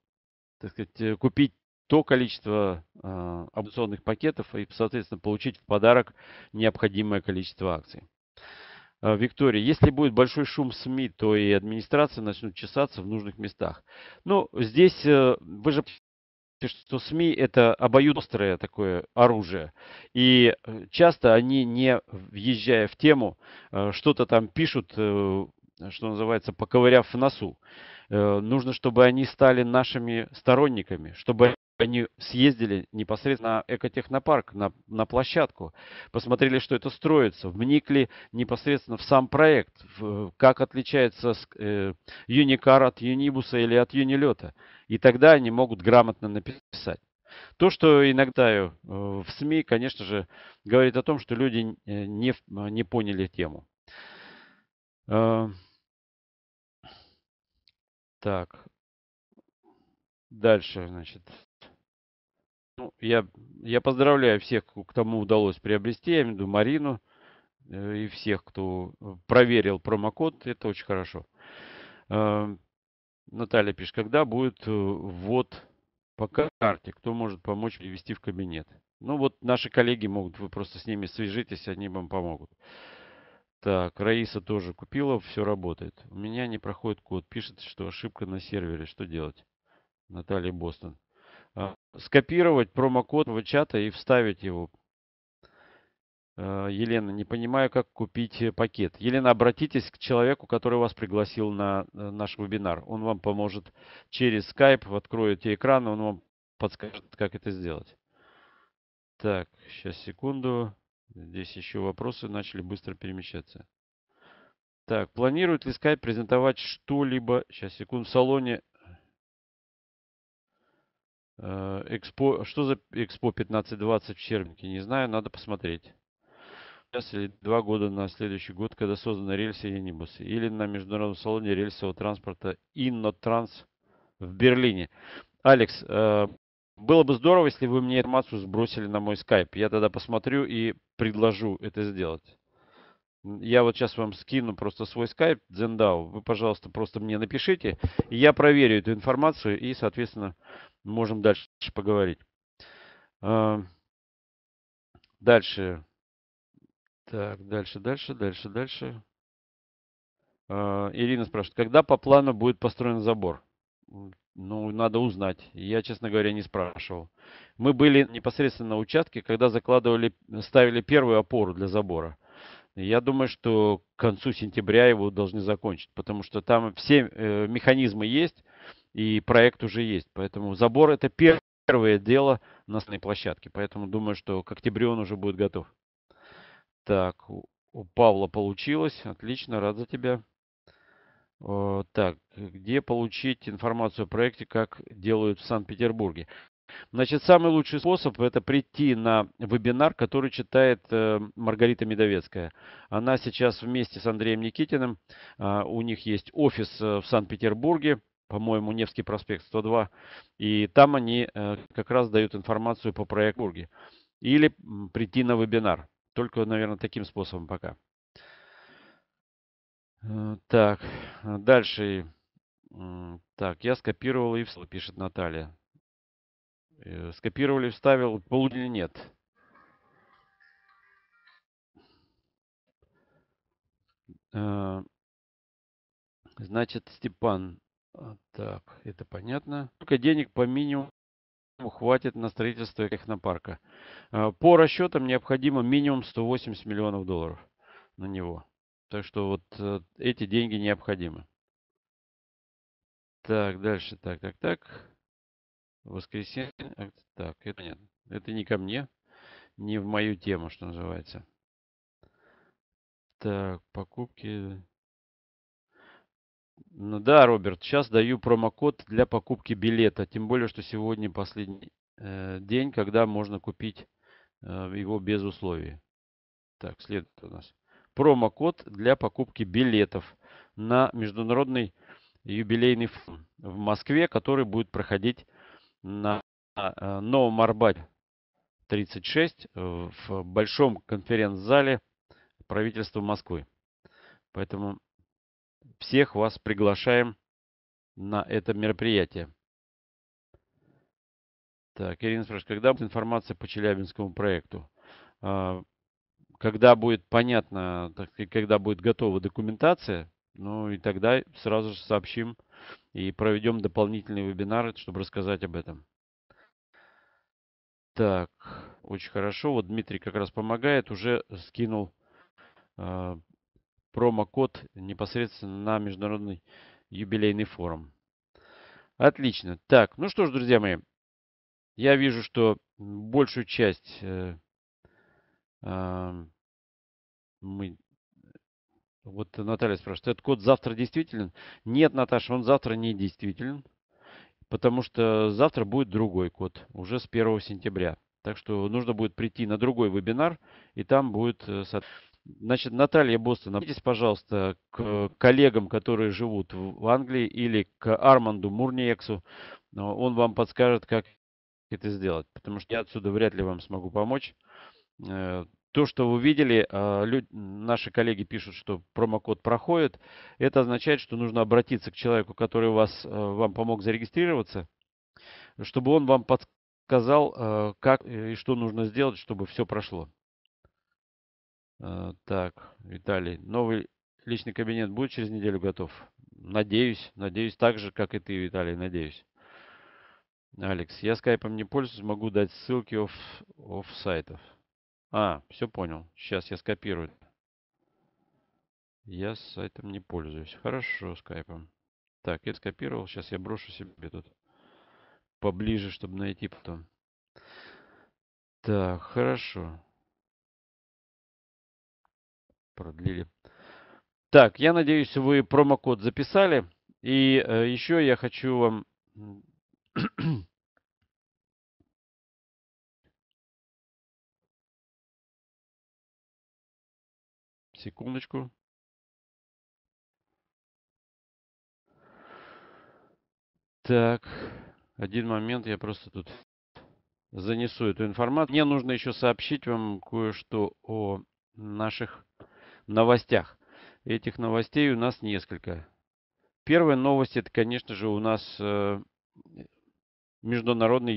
так сказать, э, купить то количество э, а, опционных пакетов и, соответственно, получить в подарок необходимое количество акций. А, Виктория, если будет большой шум СМИ, то и администрация начнут чесаться в нужных местах. Ну, здесь э, вы же принципе, что СМИ это обоюдострое такое оружие. И э, часто они, не въезжая в тему, э, что-то там пишут, э, что называется, поковыряв в носу. Нужно, чтобы они стали нашими сторонниками, чтобы они съездили непосредственно на экотехнопарк, на, на площадку, посмотрели, что это строится, вникли непосредственно в сам проект, в, как отличается э, Юникар от Юнибуса или от Юнилета. И тогда они могут грамотно написать. То, что иногда э, в СМИ, конечно же, говорит о том, что люди э, не, не поняли тему. Э, так. Дальше, значит, ну, я, я поздравляю всех, кому удалось приобрести, я имею в виду Марину э, и всех, кто э, проверил промокод, это очень хорошо. Эм, Наталья пишет, когда будет э, ввод по карте, кто может помочь перевести в кабинет? Ну вот наши коллеги могут, вы просто с ними свяжитесь, они вам помогут. Так, Раиса тоже купила, все работает. У меня не проходит код, пишет, что ошибка на сервере, что делать? Наталья Бостон скопировать промокод в чата и вставить его. Э, Елена, не понимаю, как купить э, пакет. Елена, обратитесь к человеку, который вас пригласил на э, наш вебинар. Он вам поможет через Skype, откроете экран, он вам подскажет, как это сделать. Так, сейчас секунду. Здесь еще вопросы начали быстро перемещаться. Так, планирует ли Skype презентовать что-либо, сейчас секунду, в салоне Э, Экспо, что за Экспо 1520 в Чернике? Не знаю, надо посмотреть. Сейчас или два года на следующий год, когда созданы рельсы и небусы. Или на Международном салоне рельсового транспорта Иннотранс в Берлине. Алекс, э, было бы здорово, если вы мне информацию сбросили на мой скайп. Я тогда посмотрю и предложу это сделать. Я вот сейчас вам скину просто свой скайп, Дзендау. Вы, пожалуйста, просто мне напишите. И я проверю эту информацию и, соответственно, можем дальше поговорить. А, дальше. Так, дальше, дальше, дальше, дальше. А, Ирина спрашивает, когда по плану будет построен забор? Ну, надо узнать. Я, честно говоря, не спрашивал. Мы были непосредственно на участке, когда закладывали, ставили первую опору для забора. Я думаю, что к концу сентября его должны закончить, потому что там все э, механизмы есть, и проект уже есть. Поэтому забор это первое дело на основной площадке. Поэтому думаю, что к октябрю он уже будет готов. Так, у Павла получилось. Отлично, рад за тебя. Э, так, где получить информацию о проекте, как делают в Санкт-Петербурге? Значит, самый лучший способ это прийти на вебинар, который читает э, Маргарита Медовецкая. Она сейчас вместе с Андреем Никитиным, а, у них есть офис э, в Санкт-Петербурге по-моему, Невский проспект 102, и там они э, как раз дают информацию по проекторге. Или прийти на вебинар. Только, наверное, таким способом пока. Э, так, э, дальше. Так, я скопировал и вставил, пишет Наталья. Скопировали, вставил, получили нет. Значит, Степан, а, так, это понятно. Только денег по минимуму хватит на строительство технопарка. А, по расчетам необходимо минимум 180 миллионов долларов на него. Так что вот э, эти деньги необходимы. Так, дальше. Так, так, так. Воскресенье. Э, так, это нет. Это не ко мне. Не в мою тему, что называется. Так, покупки. Ну да, Роберт, сейчас даю промокод для покупки билета. Тем более, что сегодня последний э, день, когда можно купить э, его без условий. Так, следует у нас. Промокод для покупки билетов на международный юбилейный фон в Москве, который будет проходить на э, Новом Арбате 36 в большом конференц-зале правительства Москвы. Поэтому всех вас приглашаем на это мероприятие. Так, Ирина спрашивает, когда будет информация по Челябинскому проекту? А, когда будет понятно, так когда будет готова документация, ну и тогда сразу же сообщим и проведем дополнительные вебинары, чтобы рассказать об этом. Так, очень хорошо. Вот Дмитрий как раз помогает, уже скинул а, промокод непосредственно на международный юбилейный форум. Отлично. Так, ну что ж, друзья мои, я вижу, что большую часть э, э, мы... Вот Наталья спрашивает, этот код завтра действителен? Нет, Наташа, он завтра не действителен, потому что завтра будет другой код, уже с 1 сентября. Так что нужно будет прийти на другой вебинар, и там будет... Э, Значит, Наталья Бостон, обратитесь, пожалуйста, к коллегам, которые живут в Англии, или к Арманду Мурниексу. Он вам подскажет, как это сделать, потому что я отсюда вряд ли вам смогу помочь. Э, то, что вы видели, э, люди, наши коллеги пишут, что промокод проходит. Это означает, что нужно обратиться к человеку, который вас, э, вам помог зарегистрироваться, чтобы он вам подсказал, как и что нужно сделать, чтобы все прошло. Э, так, Виталий, новый личный кабинет будет через неделю готов? Надеюсь, надеюсь так же, как и ты, Виталий, надеюсь. Алекс, я скайпом не пользуюсь, могу дать ссылки оф, оф сайтов. А, все понял. Сейчас я скопирую. Я сайтом не пользуюсь. Хорошо, скайпом. Так, я скопировал. Сейчас я брошу себе тут поближе, чтобы найти потом. Так, хорошо продлили. Так, я надеюсь, вы промокод записали. И э, еще я хочу вам... Секундочку. Так, один момент, я просто тут занесу эту информацию. Мне нужно еще сообщить вам кое-что о наших новостях. Этих новостей у нас несколько. Первая новость, это, конечно же, у нас э, международный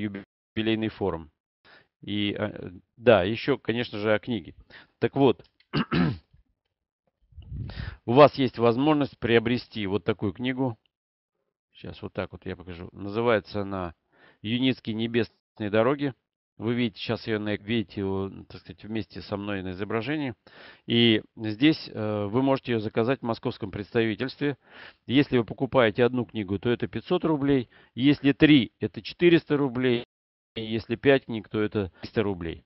юбилейный форум. И э, да, еще, конечно же, о книге. Так вот, у вас есть возможность приобрести вот такую книгу. Сейчас вот так вот я покажу. Называется она «Юницкие небесные дороги. Вы видите, сейчас ее видите, так сказать, вместе со мной на изображении. И здесь э, вы можете ее заказать в московском представительстве. Если вы покупаете одну книгу, то это 500 рублей. Если три, это 400 рублей. И если пять книг, то это 300 рублей.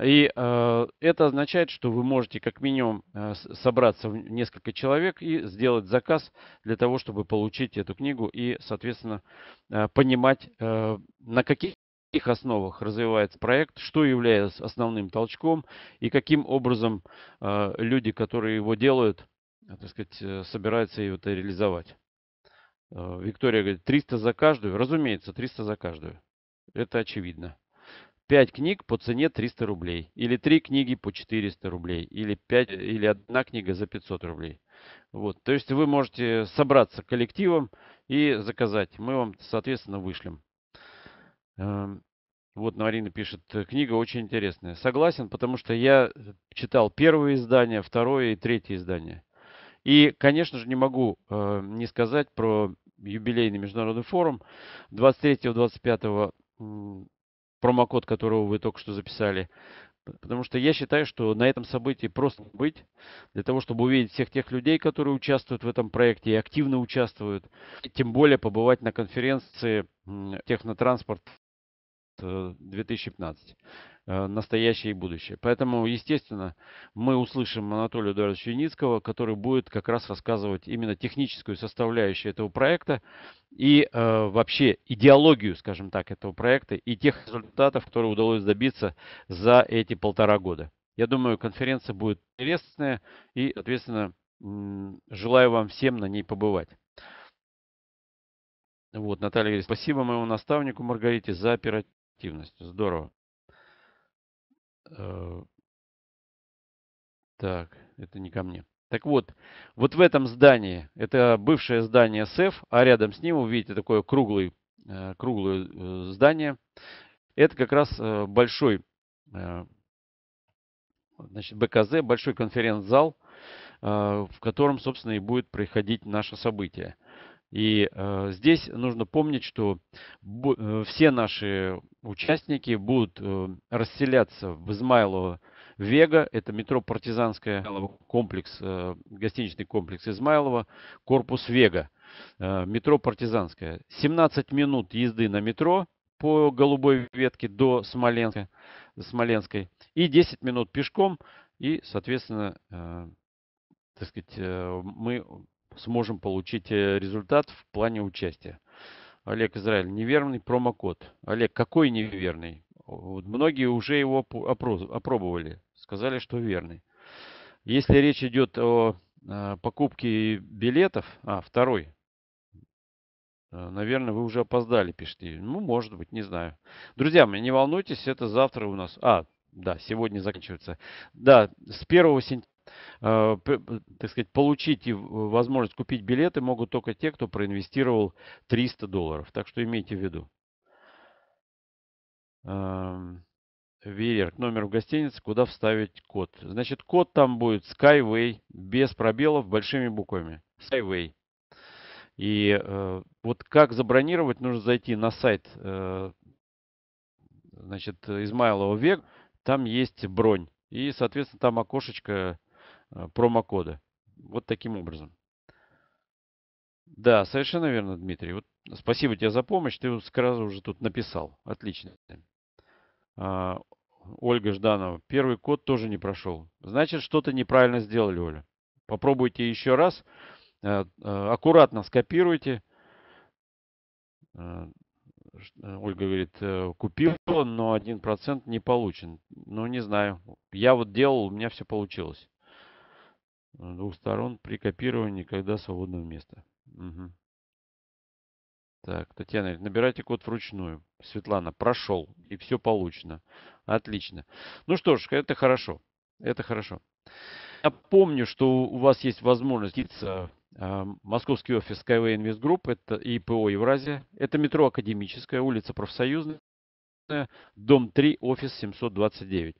И э, это означает, что вы можете как минимум э, собраться в несколько человек и сделать заказ для того, чтобы получить эту книгу и, соответственно, э, понимать, э, на каких каких основах развивается проект, что является основным толчком и каким образом э, люди, которые его делают, э, так сказать, э, собираются его реализовать. Э, Виктория говорит, 300 за каждую. Разумеется, 300 за каждую. Это очевидно. 5 книг по цене 300 рублей. Или 3 книги по 400 рублей. Или, 5, или одна книга за 500 рублей. Вот. То есть вы можете собраться коллективом и заказать. Мы вам, соответственно, вышлем. Вот Марина пишет, «Э, книга очень интересная. Согласен, потому что я э, читал первое издание, второе и третье издание. И, конечно же, не могу э, не сказать про юбилейный международный форум 23-25 промокод, которого вы только что записали. Потому что я считаю, что на этом событии просто быть, для того, чтобы увидеть всех тех людей, которые участвуют в этом проекте и активно участвуют, и тем более побывать на конференции технотранспорт 2015. Э, э, настоящее и будущее. Поэтому, естественно, мы услышим Анатолия Эдуардовича Юницкого, который будет как раз рассказывать именно техническую составляющую этого проекта и э, вообще идеологию, скажем так, этого проекта и тех результатов, которые удалось добиться за эти полтора года. Я думаю, конференция будет интересная и, соответственно, желаю вам всем на ней побывать. Вот, Наталья говорит, спасибо моему наставнику Маргарите за оперативность активность, Здорово. Э, так, это не ко мне. Так вот, вот в этом здании, это бывшее здание СЭФ, а рядом с ним вы видите такое э, круглое, круглое э, здание. Это как раз большой значит, БКЗ, большой конференц-зал, в котором, собственно, и будет проходить наше событие. И э, здесь нужно помнить, что бо- э, все наши участники будут э, расселяться в Измайлово Вега, это метро Партизанская, комплекс, э, гостиничный комплекс Измайлова, корпус Вега, э, метро Партизанская. 17 минут езды на метро по голубой ветке до Смоленска, Смоленской и 10 минут пешком и, соответственно, э, так сказать, э, мы сможем получить э, результат в плане участия. Олег Израиль, неверный промокод. Олег, какой неверный? Вот многие уже его опробовали, сказали, что верный. Если речь идет о э, покупке билетов, а, второй, э, наверное, вы уже опоздали, пишите. Ну, может быть, не знаю. Друзья мои, не волнуйтесь, это завтра у нас... А, да, сегодня заканчивается. Да, с 1 сентября Э, так сказать, получить возможность купить билеты могут только те, кто проинвестировал 300 долларов. Так что имейте в виду. Эм, Верер, номер в гостинице, куда вставить код. Значит, код там будет Skyway, без пробелов, большими буквами. Skyway. И э, вот как забронировать, нужно зайти на сайт э, значит, Измайлова век, там есть бронь. И, соответственно, там окошечко Э, промокода. Вот таким образом. Да, совершенно верно, Дмитрий. Вот спасибо тебе за помощь. Ты сразу уже тут написал. Отлично. А, Ольга Жданова. Первый код тоже не прошел. Значит, что-то неправильно сделали, Оля. Попробуйте еще раз. Э, э, аккуратно скопируйте. Ольга говорит, купил, но 1% не получен. Ну, не знаю. Я вот делал, у меня все получилось. Э, двух сторон при копировании, когда свободное место. Угу. Так, Татьяна набирайте код вручную. Светлана, прошел, и все получено. Отлично. Ну что ж, это хорошо. Это хорошо. Я помню, что у вас есть возможность идти а, московский офис Skyway Invest Group, это ИПО Евразия, это метро Академическая, улица Профсоюзная, дом 3, офис 729.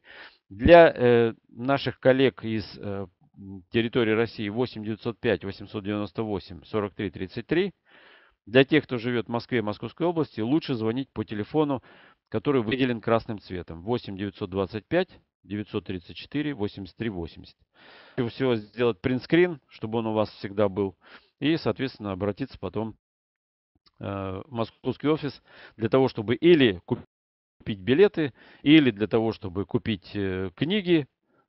Для э, наших коллег из э, территории России 8 905 898 43 33. Для тех, кто живет в Москве и Московской области, лучше звонить по телефону, который выделен красным цветом 8 925 934 83 80. всего сделать принтскрин, чтобы он у вас всегда был, и, соответственно, обратиться потом э, в московский офис для того, чтобы или купить билеты, или для того, чтобы купить э, книги,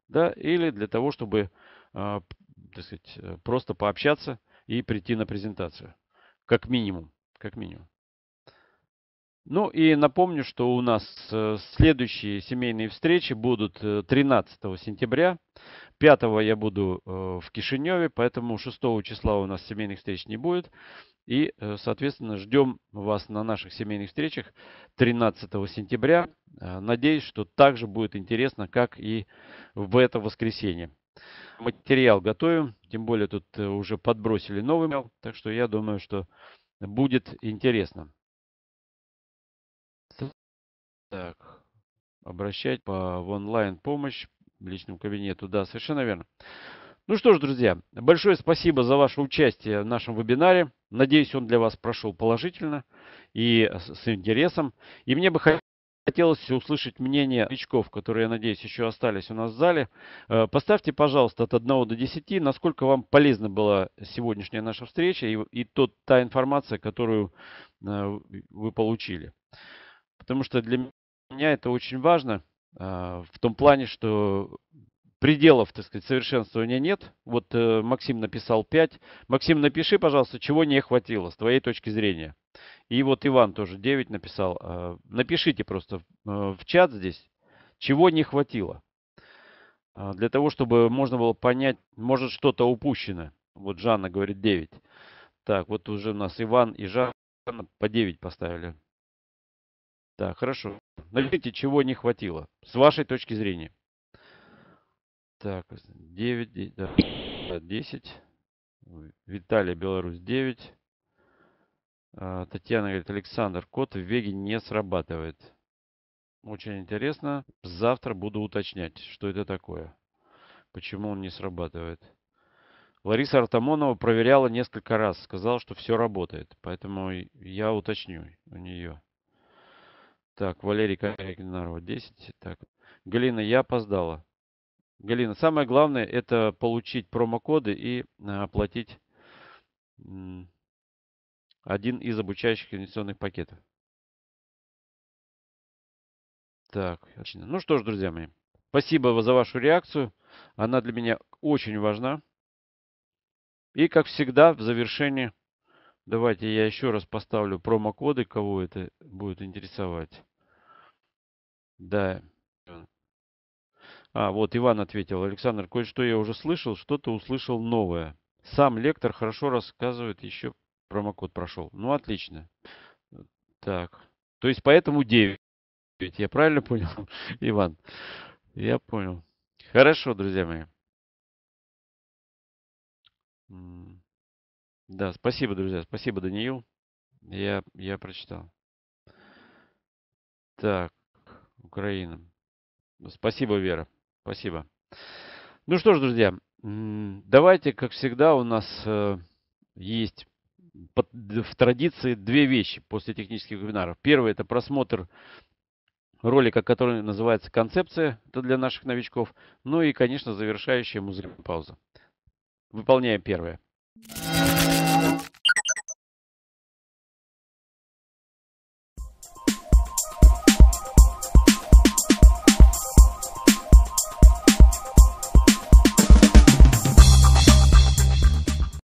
да, или для того, чтобы а, так сказать, э, просто пообщаться и прийти на презентацию. Как минимум. Как минимум. Ну и напомню, что у нас э, следующие семейные встречи будут 13 э, сентября. 5 я буду в Кишиневе, поэтому 6 числа у нас семейных встреч не будет. И, соответственно, ждем вас на наших семейных встречах 13 сентября. Надеюсь, что также будет интересно, как и в это воскресенье материал готовим, тем более тут э, уже подбросили новый материал, так что я думаю, что будет интересно. Так, обращать по в онлайн помощь личному кабинету, да, совершенно верно. Ну что ж, друзья, большое спасибо за ваше участие в нашем вебинаре. Надеюсь, он для вас прошел положительно и с интересом. И мне бы хотелось Хотелось услышать мнение новичков, которые, я надеюсь, еще остались у нас в зале. Э, поставьте, пожалуйста, от 1 до 10, насколько вам полезна была сегодняшняя наша встреча и, и тот, та информация, которую э, вы получили. Потому что для меня это очень важно э, в том плане, что пределов, так сказать, совершенствования нет. Вот э, Максим написал 5. Максим, напиши, пожалуйста, чего не хватило с твоей точки зрения. И вот Иван тоже 9 написал. Э, напишите просто э, в чат здесь, чего не хватило. Э, для того, чтобы можно было понять, может что-то упущено. Вот Жанна говорит 9. Так, вот уже у нас Иван и Жанна по 9 поставили. Так, хорошо. Напишите, чего не хватило с вашей точки зрения. Так, 9, да, 10. Э, Виталий, Беларусь, 9. А, Татьяна говорит, Александр, код в Веге не срабатывает. Очень интересно. Завтра буду уточнять, что это такое. Почему он не срабатывает. Лариса Артамонова проверяла несколько раз. Сказала, что все работает. Поэтому я уточню у нее. Так, Валерий Карикинарова 10. Так. Галина, я опоздала. Галина, самое главное это получить промокоды и э, оплатить один из обучающих инвестиционных пакетов. Так, отлично. Ну что ж, друзья мои, спасибо за вашу реакцию. Она для меня очень важна. И, как всегда, в завершении давайте я еще раз поставлю промокоды, кого это будет интересовать. Да, а, вот Иван ответил. Александр, кое-что я уже слышал, что-то услышал новое. Сам лектор хорошо рассказывает, еще промокод прошел. Ну, отлично. Так. То есть поэтому 9. Я правильно понял, Иван? Я понял. Хорошо, друзья мои. Да, спасибо, друзья. Спасибо, Даниил. Я, я прочитал. Так, Украина. Спасибо, Вера. Спасибо. Ну что ж, друзья, давайте, как всегда, у нас э, есть в традиции две вещи после технических вебинаров. Первое – это просмотр ролика, который называется «Концепция». Это для наших новичков. Ну и, конечно, завершающая музыкальная пауза. Выполняем первое. Thank